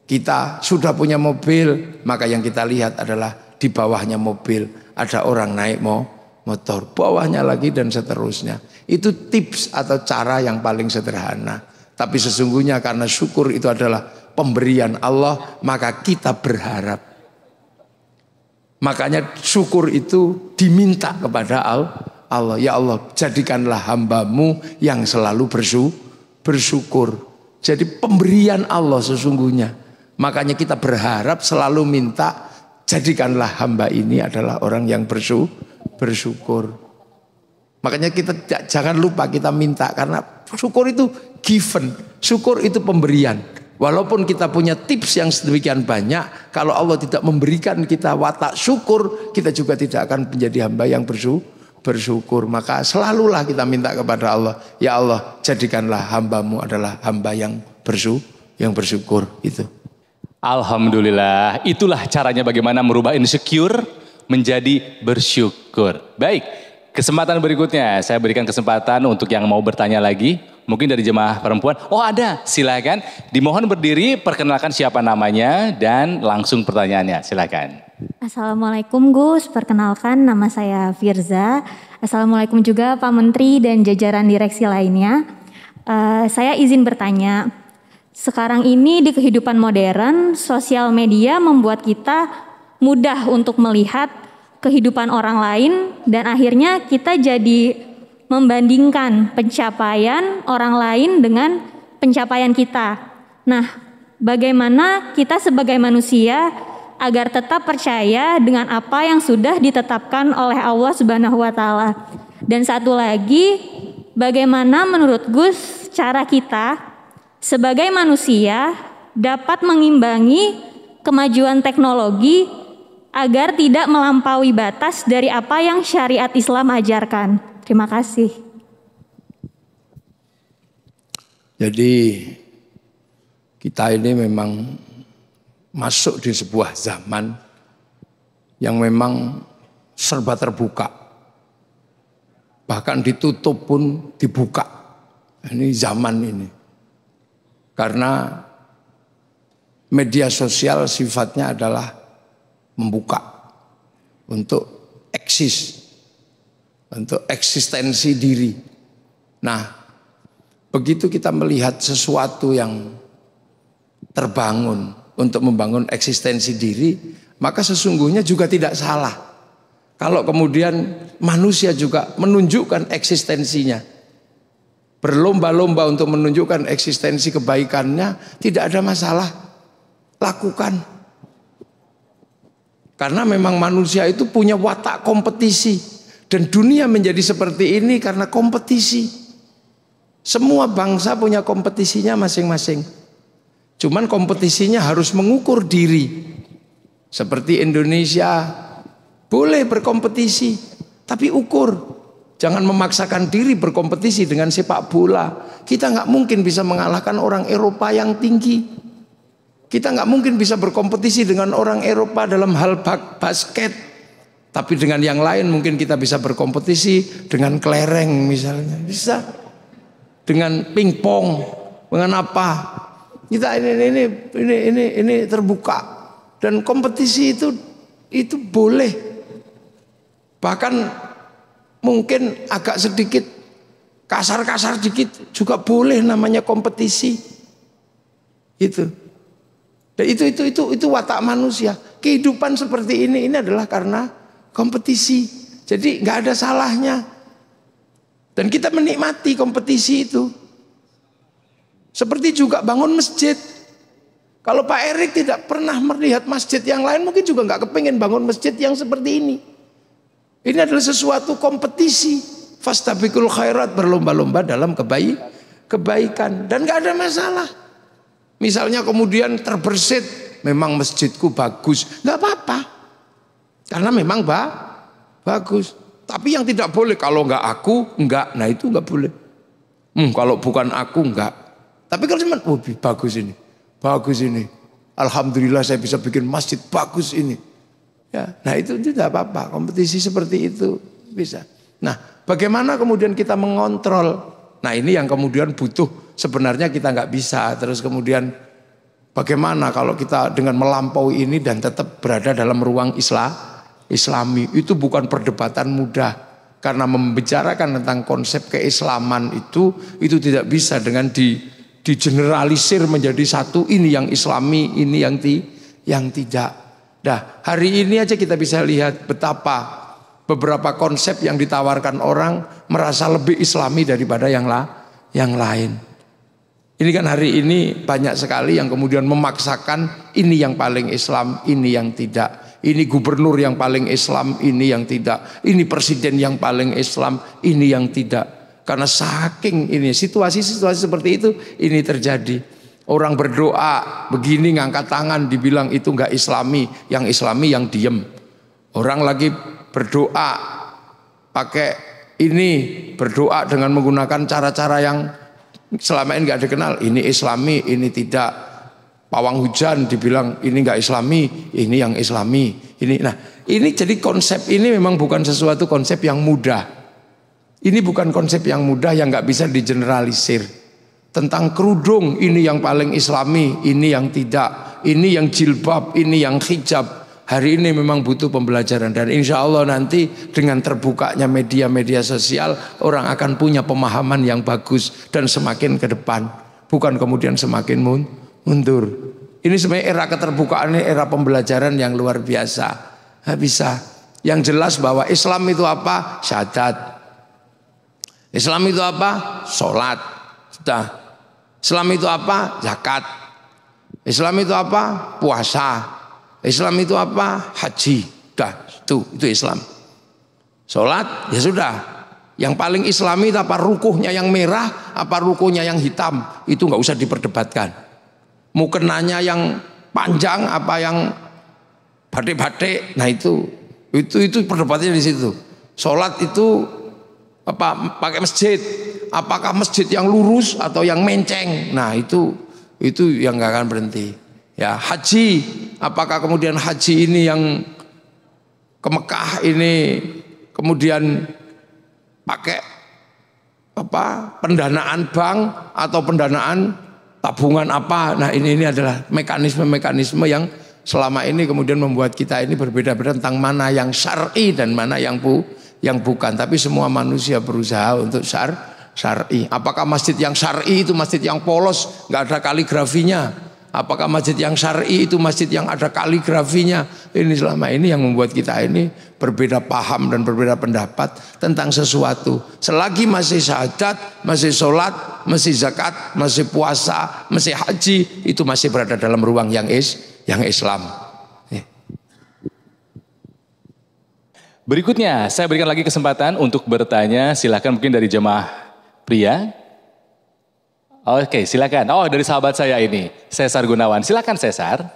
kita sudah punya mobil, maka yang kita lihat adalah di bawahnya mobil ada orang naik mobil motor, bawahnya lagi dan seterusnya. Itu tips atau cara yang paling sederhana. Tapi sesungguhnya karena syukur itu adalah pemberian Allah, maka kita berharap. Makanya syukur itu diminta kepada Allah. Ya Allah, jadikanlah hambamu yang selalu bersyukur. Jadi pemberian Allah sesungguhnya. Makanya kita berharap selalu minta, jadikanlah hamba ini adalah orang yang bersyukur bersyukur. Makanya kita jangan lupa kita minta karena syukur itu given, syukur itu pemberian. Walaupun kita punya tips yang sedemikian banyak, kalau Allah tidak memberikan kita watak syukur, kita juga tidak akan menjadi hamba yang bersyukur Maka selalulah kita minta kepada Allah, ya Allah jadikanlah hambamu adalah hamba yang bersu, yang bersyukur itu. Alhamdulillah, itulah caranya bagaimana merubah insecure menjadi bersyukur. Baik, kesempatan berikutnya saya berikan kesempatan untuk yang mau bertanya lagi. Mungkin dari jemaah perempuan. Oh ada, silakan. Dimohon berdiri, perkenalkan siapa namanya dan langsung pertanyaannya. Silakan. Assalamualaikum Gus, perkenalkan nama saya Firza. Assalamualaikum juga Pak Menteri dan jajaran direksi lainnya. Uh, saya izin bertanya, sekarang ini di kehidupan modern, sosial media membuat kita mudah untuk melihat kehidupan orang lain dan akhirnya kita jadi membandingkan pencapaian orang lain dengan pencapaian kita. Nah, bagaimana kita sebagai manusia agar tetap percaya dengan apa yang sudah ditetapkan oleh Allah Subhanahu wa taala. Dan satu lagi, bagaimana menurut Gus cara kita sebagai manusia dapat mengimbangi kemajuan teknologi agar tidak melampaui batas dari apa yang syariat Islam ajarkan. Terima kasih. Jadi kita ini memang masuk di sebuah zaman yang memang serba terbuka. Bahkan ditutup pun dibuka. Ini zaman ini. Karena media sosial sifatnya adalah membuka untuk eksis, untuk eksistensi diri. Nah, begitu kita melihat sesuatu yang terbangun untuk membangun eksistensi diri, maka sesungguhnya juga tidak salah. Kalau kemudian manusia juga menunjukkan eksistensinya, berlomba-lomba untuk menunjukkan eksistensi kebaikannya, tidak ada masalah. Lakukan. Karena memang manusia itu punya watak kompetisi. Dan dunia menjadi seperti ini karena kompetisi. Semua bangsa punya kompetisinya masing-masing. Cuman kompetisinya harus mengukur diri. Seperti Indonesia boleh berkompetisi, tapi ukur. Jangan memaksakan diri berkompetisi dengan sepak bola. Kita nggak mungkin bisa mengalahkan orang Eropa yang tinggi. Kita nggak mungkin bisa berkompetisi dengan orang Eropa dalam hal basket. Tapi dengan yang lain mungkin kita bisa berkompetisi dengan kelereng misalnya. Bisa. Dengan pingpong, dengan apa. Kita ini ini ini ini ini terbuka dan kompetisi itu itu boleh. Bahkan mungkin agak sedikit kasar-kasar dikit juga boleh namanya kompetisi. Itu. Dan itu itu itu itu watak manusia. Kehidupan seperti ini ini adalah karena kompetisi. Jadi nggak ada salahnya. Dan kita menikmati kompetisi itu. Seperti juga bangun masjid. Kalau Pak Erik tidak pernah melihat masjid yang lain, mungkin juga nggak kepingin bangun masjid yang seperti ini. Ini adalah sesuatu kompetisi. Fastabikul khairat berlomba-lomba dalam kebaikan. Dan nggak ada masalah. Misalnya kemudian terbersit, memang masjidku bagus, nggak apa-apa. Karena memang ba, bagus. Tapi yang tidak boleh kalau nggak aku, nggak. Nah itu nggak boleh. Hmm, kalau bukan aku nggak. Tapi kalau cuma, oh bagus ini, bagus ini. Alhamdulillah saya bisa bikin masjid bagus ini. Ya, nah itu tidak apa-apa. Kompetisi seperti itu bisa. Nah, bagaimana kemudian kita mengontrol Nah ini yang kemudian butuh sebenarnya kita nggak bisa. Terus kemudian bagaimana kalau kita dengan melampaui ini dan tetap berada dalam ruang Islam Islami itu bukan perdebatan mudah karena membicarakan tentang konsep keislaman itu itu tidak bisa dengan di digeneralisir menjadi satu ini yang Islami ini yang ti yang tidak. Dah hari ini aja kita bisa lihat betapa beberapa konsep yang ditawarkan orang merasa lebih islami daripada yang la, yang lain. Ini kan hari ini banyak sekali yang kemudian memaksakan ini yang paling Islam, ini yang tidak. Ini gubernur yang paling Islam, ini yang tidak. Ini presiden yang paling Islam, ini yang tidak. Karena saking ini situasi-situasi seperti itu ini terjadi. Orang berdoa begini ngangkat tangan dibilang itu nggak islami, yang islami yang diem. Orang lagi berdoa pakai ini berdoa dengan menggunakan cara-cara yang selama ini nggak dikenal ini islami ini tidak pawang hujan dibilang ini nggak islami ini yang islami ini nah ini jadi konsep ini memang bukan sesuatu konsep yang mudah ini bukan konsep yang mudah yang nggak bisa digeneralisir tentang kerudung ini yang paling islami ini yang tidak ini yang jilbab ini yang hijab hari ini memang butuh pembelajaran dan insya Allah nanti dengan terbukanya media-media sosial orang akan punya pemahaman yang bagus dan semakin ke depan bukan kemudian semakin mundur ini sebenarnya era keterbukaan ini era pembelajaran yang luar biasa nah, bisa yang jelas bahwa Islam itu apa syahadat Islam itu apa sholat sudah Islam itu apa zakat Islam itu apa puasa Islam itu apa? Haji. Dah, itu itu Islam. Sholat ya sudah. Yang paling Islami apa rukuhnya yang merah, apa rukuhnya yang hitam, itu nggak usah diperdebatkan. Mukenanya yang panjang, apa yang batik-batik, nah itu itu itu perdebatannya di situ. Sholat itu apa pakai masjid, apakah masjid yang lurus atau yang menceng, nah itu itu yang nggak akan berhenti. Ya, haji, apakah kemudian haji ini yang ke Mekah ini kemudian pakai apa? pendanaan bank atau pendanaan tabungan apa? Nah, ini ini adalah mekanisme-mekanisme yang selama ini kemudian membuat kita ini berbeda-beda tentang mana yang syar'i dan mana yang bu yang bukan. Tapi semua manusia berusaha untuk syar syar'i. Apakah masjid yang syar'i itu masjid yang polos, nggak ada kaligrafinya, Apakah masjid yang syari itu masjid yang ada kaligrafinya? Ini selama ini yang membuat kita ini berbeda paham dan berbeda pendapat tentang sesuatu. Selagi masih syahadat, masih sholat, masih zakat, masih puasa, masih haji, itu masih berada dalam ruang yang is, yang Islam. Ya. Berikutnya saya berikan lagi kesempatan untuk bertanya. Silahkan mungkin dari jemaah pria Oke, okay, silakan. Oh, dari sahabat saya ini, Cesar Gunawan. Silakan Cesar.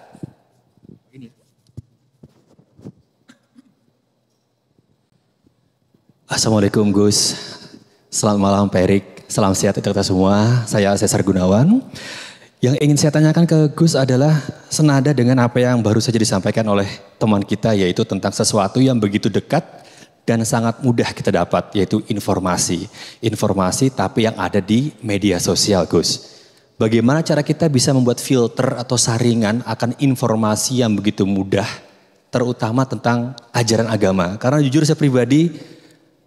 Assalamualaikum Gus. Selamat malam Pak Erik. Salam sehat untuk kita semua. Saya Cesar Gunawan. Yang ingin saya tanyakan ke Gus adalah senada dengan apa yang baru saja disampaikan oleh teman kita yaitu tentang sesuatu yang begitu dekat dan sangat mudah kita dapat yaitu informasi. Informasi tapi yang ada di media sosial Gus. Bagaimana cara kita bisa membuat filter atau saringan akan informasi yang begitu mudah terutama tentang ajaran agama. Karena jujur saya pribadi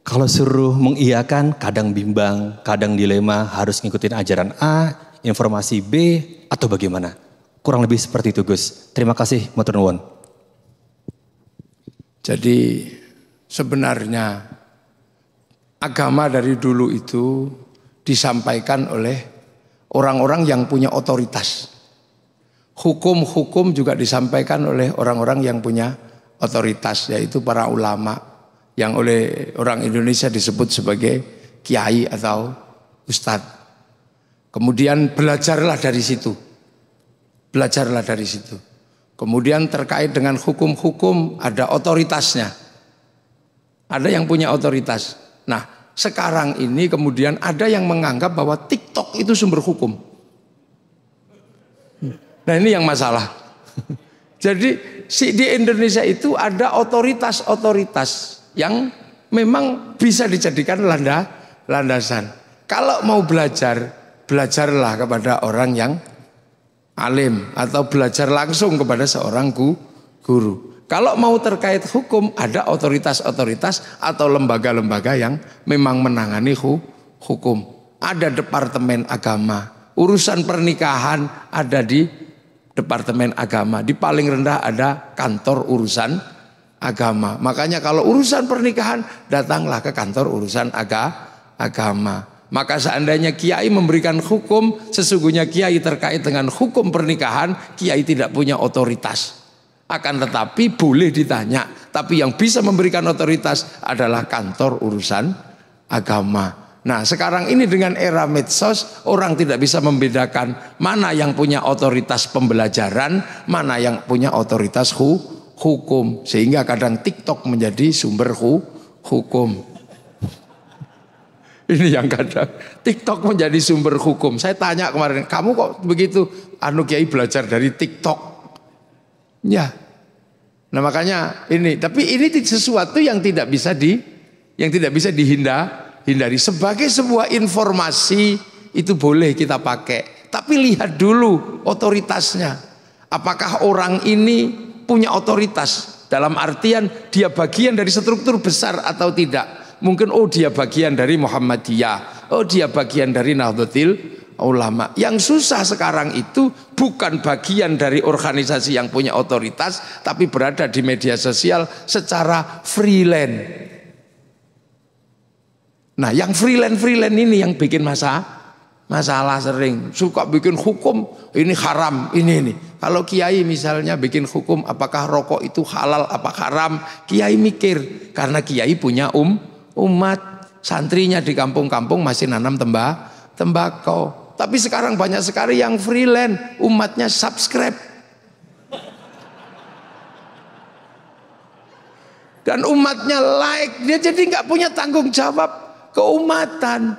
kalau suruh mengiyakan kadang bimbang, kadang dilema harus ngikutin ajaran A, informasi B atau bagaimana. Kurang lebih seperti itu Gus. Terima kasih Maturnuwun. Jadi sebenarnya agama dari dulu itu disampaikan oleh orang-orang yang punya otoritas. Hukum-hukum juga disampaikan oleh orang-orang yang punya otoritas, yaitu para ulama yang oleh orang Indonesia disebut sebagai kiai atau ustadz. Kemudian belajarlah dari situ. Belajarlah dari situ. Kemudian terkait dengan hukum-hukum ada otoritasnya ada yang punya otoritas. Nah, sekarang ini kemudian ada yang menganggap bahwa TikTok itu sumber hukum. Nah, ini yang masalah. Jadi si di Indonesia itu ada otoritas-otoritas yang memang bisa dijadikan landa landasan. Kalau mau belajar, belajarlah kepada orang yang alim atau belajar langsung kepada seorang guru. Kalau mau terkait hukum ada otoritas-otoritas atau lembaga-lembaga yang memang menangani hu hukum. Ada departemen agama. Urusan pernikahan ada di departemen agama. Di paling rendah ada kantor urusan agama. Makanya kalau urusan pernikahan datanglah ke kantor urusan aga agama. Maka seandainya kiai memberikan hukum, sesungguhnya kiai terkait dengan hukum pernikahan, kiai tidak punya otoritas. Akan tetapi boleh ditanya, tapi yang bisa memberikan otoritas adalah kantor urusan agama. Nah, sekarang ini dengan era medsos, orang tidak bisa membedakan mana yang punya otoritas pembelajaran, mana yang punya otoritas hu hukum, sehingga kadang TikTok menjadi sumber hu hukum. Ini yang kadang TikTok menjadi sumber hukum. Saya tanya kemarin, kamu kok begitu? Anu Kiai belajar dari TikTok. Ya. Nah makanya ini, tapi ini sesuatu yang tidak bisa di yang tidak bisa dihindar hindari sebagai sebuah informasi itu boleh kita pakai. Tapi lihat dulu otoritasnya. Apakah orang ini punya otoritas dalam artian dia bagian dari struktur besar atau tidak? Mungkin oh dia bagian dari Muhammadiyah, oh dia bagian dari Nahdlatul ulama. Yang susah sekarang itu bukan bagian dari organisasi yang punya otoritas, tapi berada di media sosial secara freelance. Nah, yang freelance-freelance ini yang bikin masa masalah sering suka bikin hukum ini haram ini ini. Kalau kiai misalnya bikin hukum apakah rokok itu halal apa haram, kiai mikir karena kiai punya um umat santrinya di kampung-kampung masih nanam tembak tembakau. Tapi sekarang banyak sekali yang freelance, umatnya subscribe. Dan umatnya like, dia jadi nggak punya tanggung jawab keumatan.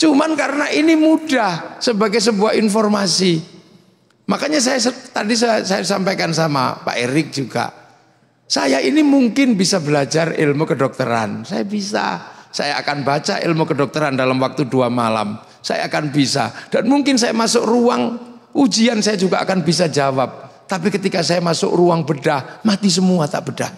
Cuman karena ini mudah sebagai sebuah informasi. Makanya saya tadi saya, saya sampaikan sama Pak Erik juga. Saya ini mungkin bisa belajar ilmu kedokteran. Saya bisa. Saya akan baca ilmu kedokteran dalam waktu dua malam saya akan bisa. Dan mungkin saya masuk ruang ujian saya juga akan bisa jawab. Tapi ketika saya masuk ruang bedah, mati semua tak bedah.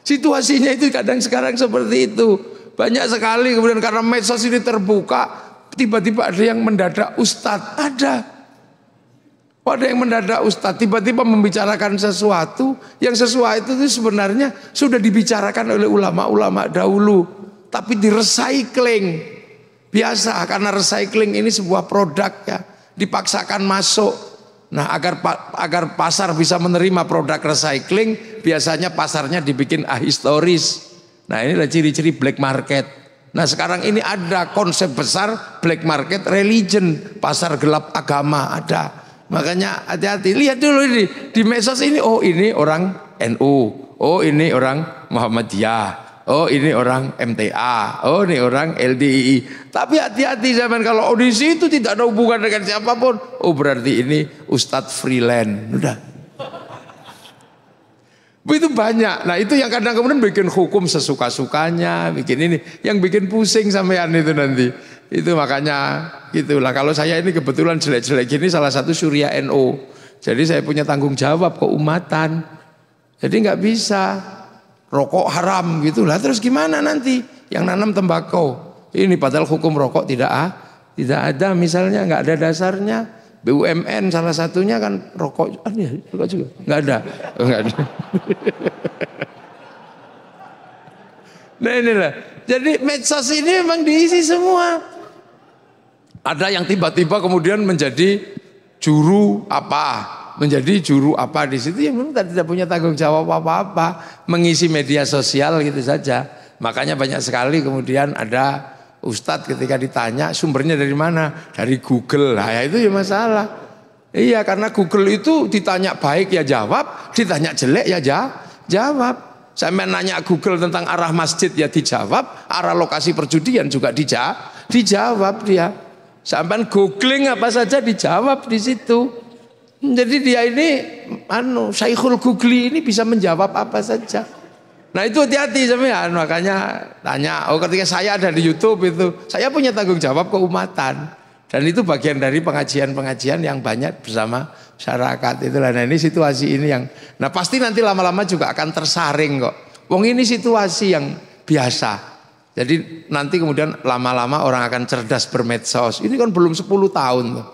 Situasinya itu kadang sekarang seperti itu. Banyak sekali kemudian karena medsos ini terbuka, tiba-tiba ada yang mendadak Ustad ada. Oh, ada yang mendadak Ustad tiba-tiba membicarakan sesuatu yang sesuai itu sebenarnya sudah dibicarakan oleh ulama-ulama dahulu tapi di recycling. Biasa karena recycling ini sebuah produk ya, dipaksakan masuk. Nah, agar agar pasar bisa menerima produk recycling, biasanya pasarnya dibikin ahistoris. Nah, ini adalah ciri-ciri black market. Nah, sekarang ini ada konsep besar black market religion, pasar gelap agama ada. Makanya hati-hati. Lihat dulu ini di medsos ini oh ini orang NU, oh ini orang Muhammadiyah, Oh ini orang MTA, oh ini orang LDII. Tapi hati-hati zaman kalau audisi itu tidak ada hubungan dengan siapapun. Oh berarti ini Ustadz freelance, udah. Itu banyak. Nah itu yang kadang kemudian bikin hukum sesuka-sukanya, bikin ini. Yang bikin pusing sampean itu nanti. Itu makanya gitulah. Kalau saya ini kebetulan jelek-jelek gini salah satu surya NO. Jadi saya punya tanggung jawab keumatan. Jadi nggak bisa rokok haram gitu lah. Terus gimana nanti yang nanam tembakau? Ini padahal hukum rokok tidak ah, tidak ada misalnya nggak ada dasarnya. BUMN salah satunya kan rokok, ah, ya, rokok juga nggak ada, oh, nggak ada. nah inilah. Jadi medsos ini memang diisi semua. Ada yang tiba-tiba kemudian menjadi juru apa? menjadi juru apa di situ yang memang tidak punya tanggung jawab apa-apa, mengisi media sosial gitu saja. Makanya banyak sekali kemudian ada ustadz ketika ditanya sumbernya dari mana? Dari Google. Nah, ya itu ya masalah. Iya, karena Google itu ditanya baik ya jawab, ditanya jelek ya jawab. Saya nanya Google tentang arah masjid ya dijawab, arah lokasi perjudian juga dijawab dijawab dia. Sampai googling apa saja dijawab di situ. Jadi dia ini anu Syaikhul Gugli ini bisa menjawab apa saja. Nah itu hati-hati sampean ya. makanya tanya. Oh ketika saya ada di YouTube itu saya punya tanggung jawab keumatan dan itu bagian dari pengajian-pengajian yang banyak bersama masyarakat itulah. Nah ini situasi ini yang nah pasti nanti lama-lama juga akan tersaring kok. Wong ini situasi yang biasa. Jadi nanti kemudian lama-lama orang akan cerdas bermedsos. Ini kan belum 10 tahun tuh.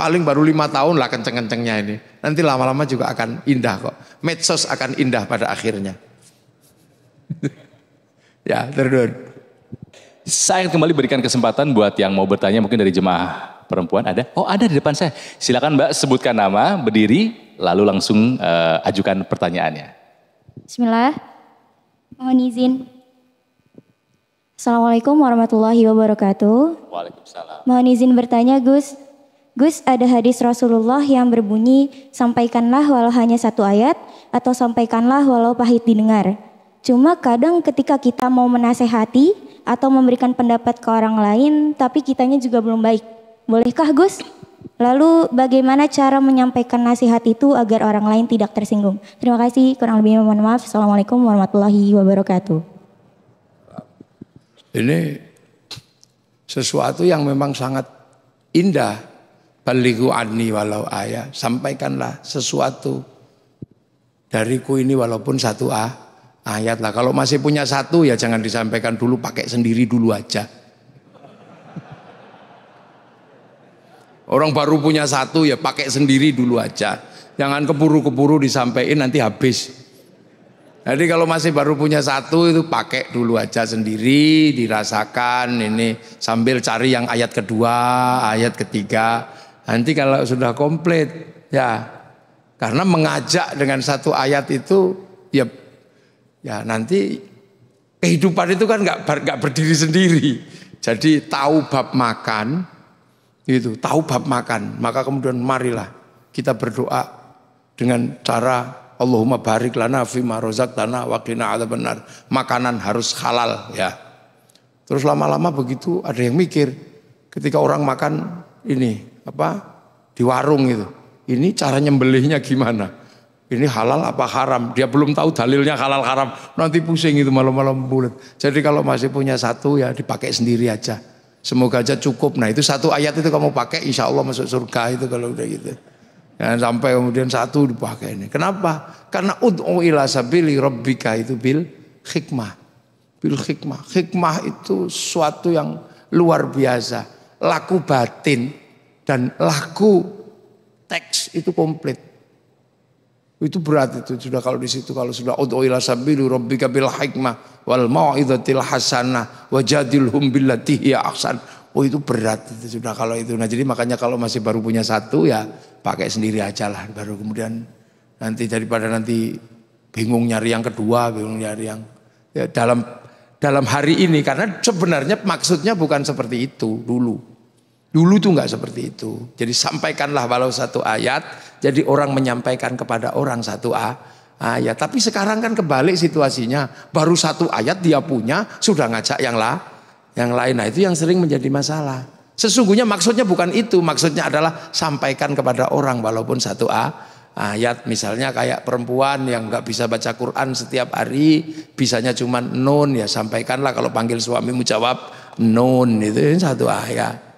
Paling baru lima tahun lah kenceng-kencengnya ini. Nanti lama-lama juga akan indah kok. Medsos akan indah pada akhirnya. ya, terus. Saya kembali berikan kesempatan buat yang mau bertanya mungkin dari jemaah perempuan ada. Oh ada di depan saya. Silakan Mbak sebutkan nama, berdiri, lalu langsung uh, ajukan pertanyaannya. Bismillah. Mohon izin. Assalamualaikum warahmatullahi wabarakatuh. Waalaikumsalam. Mohon izin bertanya Gus, Gus, ada hadis Rasulullah yang berbunyi, sampaikanlah walau hanya satu ayat, atau sampaikanlah walau pahit didengar. Cuma kadang ketika kita mau menasehati atau memberikan pendapat ke orang lain, tapi kitanya juga belum baik. Bolehkah Gus? Lalu bagaimana cara menyampaikan nasihat itu agar orang lain tidak tersinggung? Terima kasih, kurang lebih mohon maaf. Assalamualaikum warahmatullahi wabarakatuh. Ini sesuatu yang memang sangat indah Beliku anni walau ayah. Sampaikanlah sesuatu dariku ini walaupun satu ah, ayat lah. Kalau masih punya satu ya jangan disampaikan dulu pakai sendiri dulu aja. Orang baru punya satu ya pakai sendiri dulu aja. Jangan keburu-keburu disampaikan nanti habis. Jadi kalau masih baru punya satu itu pakai dulu aja sendiri dirasakan ini sambil cari yang ayat kedua, ayat ketiga. Nanti kalau sudah komplit, ya karena mengajak dengan satu ayat itu, ya ya nanti kehidupan itu kan nggak nggak berdiri sendiri. Jadi tahu bab makan, itu tahu bab makan. Maka kemudian marilah kita berdoa dengan cara Allahumma barik lana fi marozak lana wakina ada benar. Makanan harus halal ya. Terus lama-lama begitu ada yang mikir ketika orang makan ini apa di warung itu. Ini cara nyembelihnya gimana? Ini halal apa haram? Dia belum tahu dalilnya halal haram. Nanti pusing itu malam-malam bulat. Jadi kalau masih punya satu ya dipakai sendiri aja. Semoga aja cukup. Nah itu satu ayat itu kamu pakai insya Allah masuk surga itu kalau udah gitu. Dan ya, sampai kemudian satu dipakai ini. Kenapa? Karena ud'u ila sabili rabbika itu bil hikmah. Bil hikmah. Hikmah itu suatu yang luar biasa. Laku batin dan laku teks itu komplit. Itu berat itu sudah kalau di situ kalau sudah ila sabili rabbika bil hikmah wal mau'izatil hasanah wajadilhum billati hiya ahsan. Oh itu berat itu sudah kalau itu. Nah jadi makanya kalau masih baru punya satu ya pakai sendiri aja lah baru kemudian nanti daripada nanti bingung nyari yang kedua, bingung nyari yang ya, dalam dalam hari ini karena sebenarnya maksudnya bukan seperti itu dulu. Dulu tuh nggak seperti itu. Jadi sampaikanlah walau satu ayat. Jadi orang menyampaikan kepada orang satu a, ayat. Tapi sekarang kan kebalik situasinya. Baru satu ayat dia punya sudah ngajak yang lah, yang lain. Nah itu yang sering menjadi masalah. Sesungguhnya maksudnya bukan itu. Maksudnya adalah sampaikan kepada orang walaupun satu a, ayat. Misalnya kayak perempuan yang nggak bisa baca Quran setiap hari. Bisanya cuma nun ya sampaikanlah kalau panggil suamimu jawab nun itu satu ayat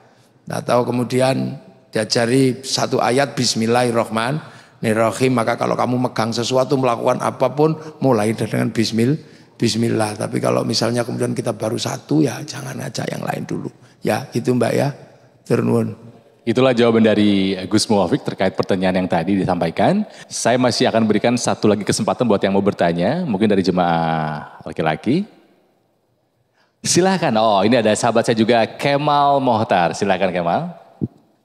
tahu kemudian diajari satu ayat Bismillahirrahmanirrahim. Maka kalau kamu megang sesuatu melakukan apapun mulai dengan Bismillah. Bismillah. Tapi kalau misalnya kemudian kita baru satu ya jangan aja yang lain dulu. Ya itu mbak ya. Ternun. Itulah jawaban dari Gus Muwafiq terkait pertanyaan yang tadi disampaikan. Saya masih akan berikan satu lagi kesempatan buat yang mau bertanya, mungkin dari jemaah laki-laki. Silahkan. Oh, ini ada sahabat saya juga Kemal Mohtar. Silahkan Kemal.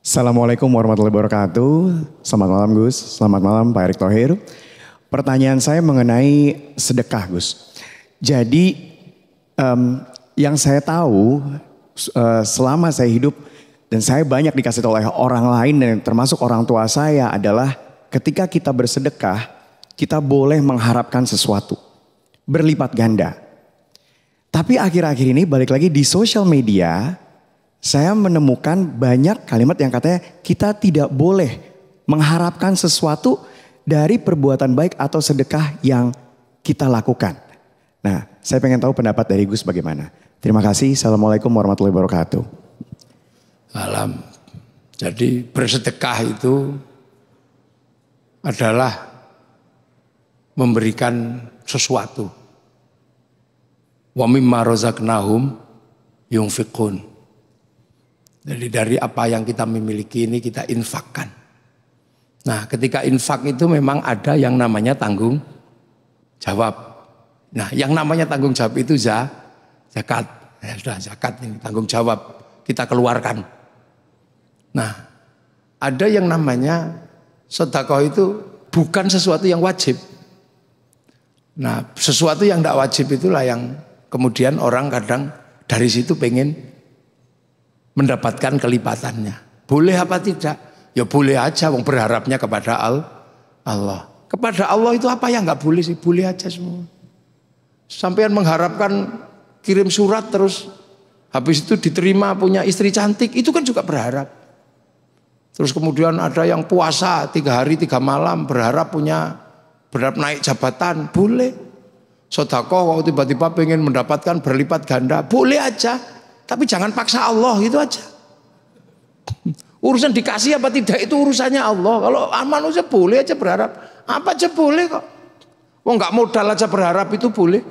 Assalamualaikum warahmatullahi wabarakatuh. Selamat malam Gus. Selamat malam Pak Erick Thohir. Pertanyaan saya mengenai sedekah Gus. Jadi um, yang saya tahu uh, selama saya hidup dan saya banyak dikasih tahu oleh orang lain dan termasuk orang tua saya adalah ketika kita bersedekah kita boleh mengharapkan sesuatu berlipat ganda. Tapi akhir-akhir ini balik lagi di sosial media, saya menemukan banyak kalimat yang katanya kita tidak boleh mengharapkan sesuatu dari perbuatan baik atau sedekah yang kita lakukan. Nah, saya pengen tahu pendapat dari Gus bagaimana. Terima kasih. Assalamualaikum warahmatullahi wabarakatuh. Alam. Jadi bersedekah itu adalah memberikan sesuatu Wa mimma razaqnahum yunfiqun. Jadi dari apa yang kita memiliki ini kita infakkan. Nah ketika infak itu memang ada yang namanya tanggung jawab. Nah yang namanya tanggung jawab itu za, zakat. Ya sudah zakat ini tanggung jawab kita keluarkan. Nah ada yang namanya sedekah itu bukan sesuatu yang wajib. Nah sesuatu yang tidak wajib itulah yang Kemudian orang kadang dari situ pengen mendapatkan kelipatannya. Boleh apa tidak? Ya boleh aja wong berharapnya kepada al Allah. Kepada Allah itu apa yang nggak boleh sih? Boleh aja semua. Sampean mengharapkan kirim surat terus habis itu diterima punya istri cantik itu kan juga berharap. Terus kemudian ada yang puasa tiga hari tiga malam berharap punya berharap naik jabatan boleh waktu tiba-tiba pengen mendapatkan berlipat ganda. Boleh aja. Tapi jangan paksa Allah itu aja. Urusan dikasih apa tidak itu urusannya Allah. Kalau aman manusia boleh aja berharap. Apa aja boleh kok. Oh nggak modal aja berharap itu boleh.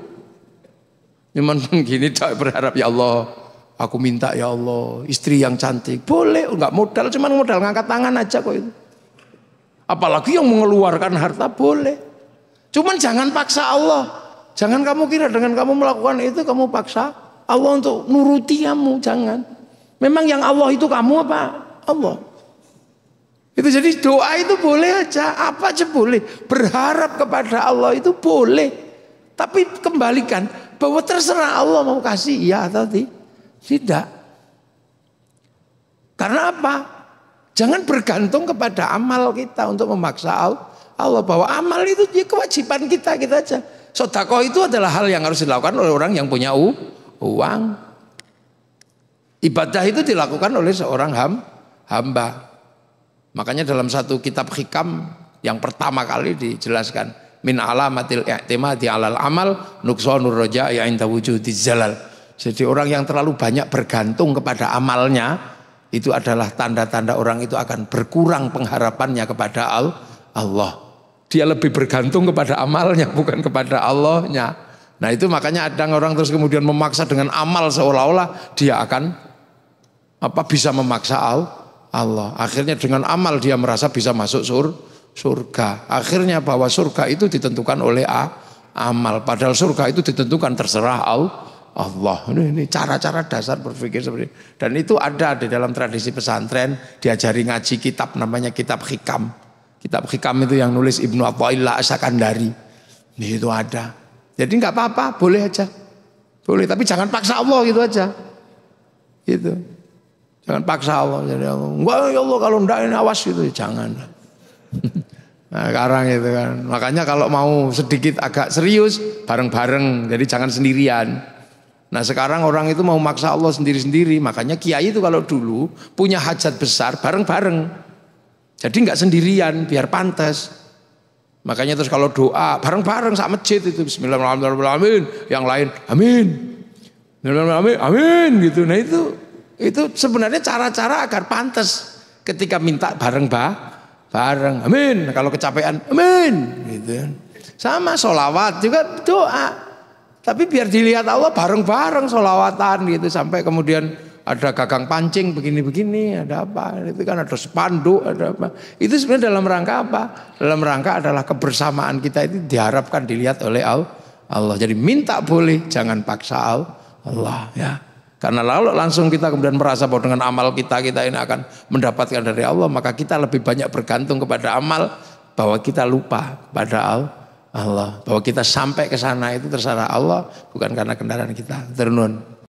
Cuman begini tak berharap ya Allah. Aku minta ya Allah istri yang cantik. Boleh nggak modal cuman modal ngangkat tangan aja kok itu. Apalagi yang mengeluarkan harta boleh. Cuman jangan paksa Allah. Jangan kamu kira dengan kamu melakukan itu kamu paksa Allah untuk nuruti kamu, jangan. Memang yang Allah itu kamu apa? Allah. Itu jadi doa itu boleh aja, apa aja boleh. Berharap kepada Allah itu boleh. Tapi kembalikan bahwa terserah Allah mau kasih ya atau tidak. Karena apa? Jangan bergantung kepada amal kita untuk memaksa Allah bahwa amal itu dia kewajiban kita kita aja. Sodakoh itu adalah hal yang harus dilakukan oleh orang yang punya u, uang. Ibadah itu dilakukan oleh seorang ham, hamba. Makanya dalam satu kitab hikam yang pertama kali dijelaskan min alamatil di alal amal nuksonur roja ya inta jalal. Jadi orang yang terlalu banyak bergantung kepada amalnya itu adalah tanda-tanda orang itu akan berkurang pengharapannya kepada Allah. Dia lebih bergantung kepada amalnya bukan kepada Allahnya. Nah itu makanya ada orang terus kemudian memaksa dengan amal seolah-olah dia akan apa bisa memaksa Allah. Akhirnya dengan amal dia merasa bisa masuk sur surga. Akhirnya bahwa surga itu ditentukan oleh a, amal. Padahal surga itu ditentukan terserah Allah. Allah. Ini cara-cara dasar berpikir seperti ini. Dan itu ada di dalam tradisi pesantren, diajari ngaji kitab namanya kitab hikam. Kitab Hikam itu yang nulis Ibnu Athaillah Asakandari. Di situ ada. Jadi nggak apa-apa, boleh aja. Boleh, tapi jangan paksa Allah gitu aja. Gitu. Jangan paksa Allah. Jadi Allah, enggak ya Allah kalau enggak ini awas gitu. Jangan. Nah, sekarang itu kan. Makanya kalau mau sedikit agak serius, bareng-bareng. Jadi jangan sendirian. Nah sekarang orang itu mau maksa Allah sendiri-sendiri. Makanya kiai itu kalau dulu punya hajat besar bareng-bareng. Jadi nggak sendirian, biar pantas. Makanya terus kalau doa bareng-bareng sama masjid itu Bismillahirrahmanirrahim, yang lain amin, amin, amin gitu. Nah itu itu sebenarnya cara-cara agar pantas ketika minta bareng ba bareng amin. Kalau kecapean amin gitu. Sama solawat juga doa. Tapi biar dilihat Allah bareng-bareng solawatan gitu sampai kemudian ada gagang pancing begini-begini, ada apa? Itu kan ada spanduk, ada apa? Itu sebenarnya dalam rangka apa? Dalam rangka adalah kebersamaan kita itu diharapkan dilihat oleh Allah. Jadi minta boleh, jangan paksa Allah ya. Karena lalu langsung kita kemudian merasa bahwa dengan amal kita kita ini akan mendapatkan dari Allah, maka kita lebih banyak bergantung kepada amal bahwa kita lupa pada Allah. Bahwa kita sampai ke sana itu terserah Allah, bukan karena kendaraan kita. Ternun.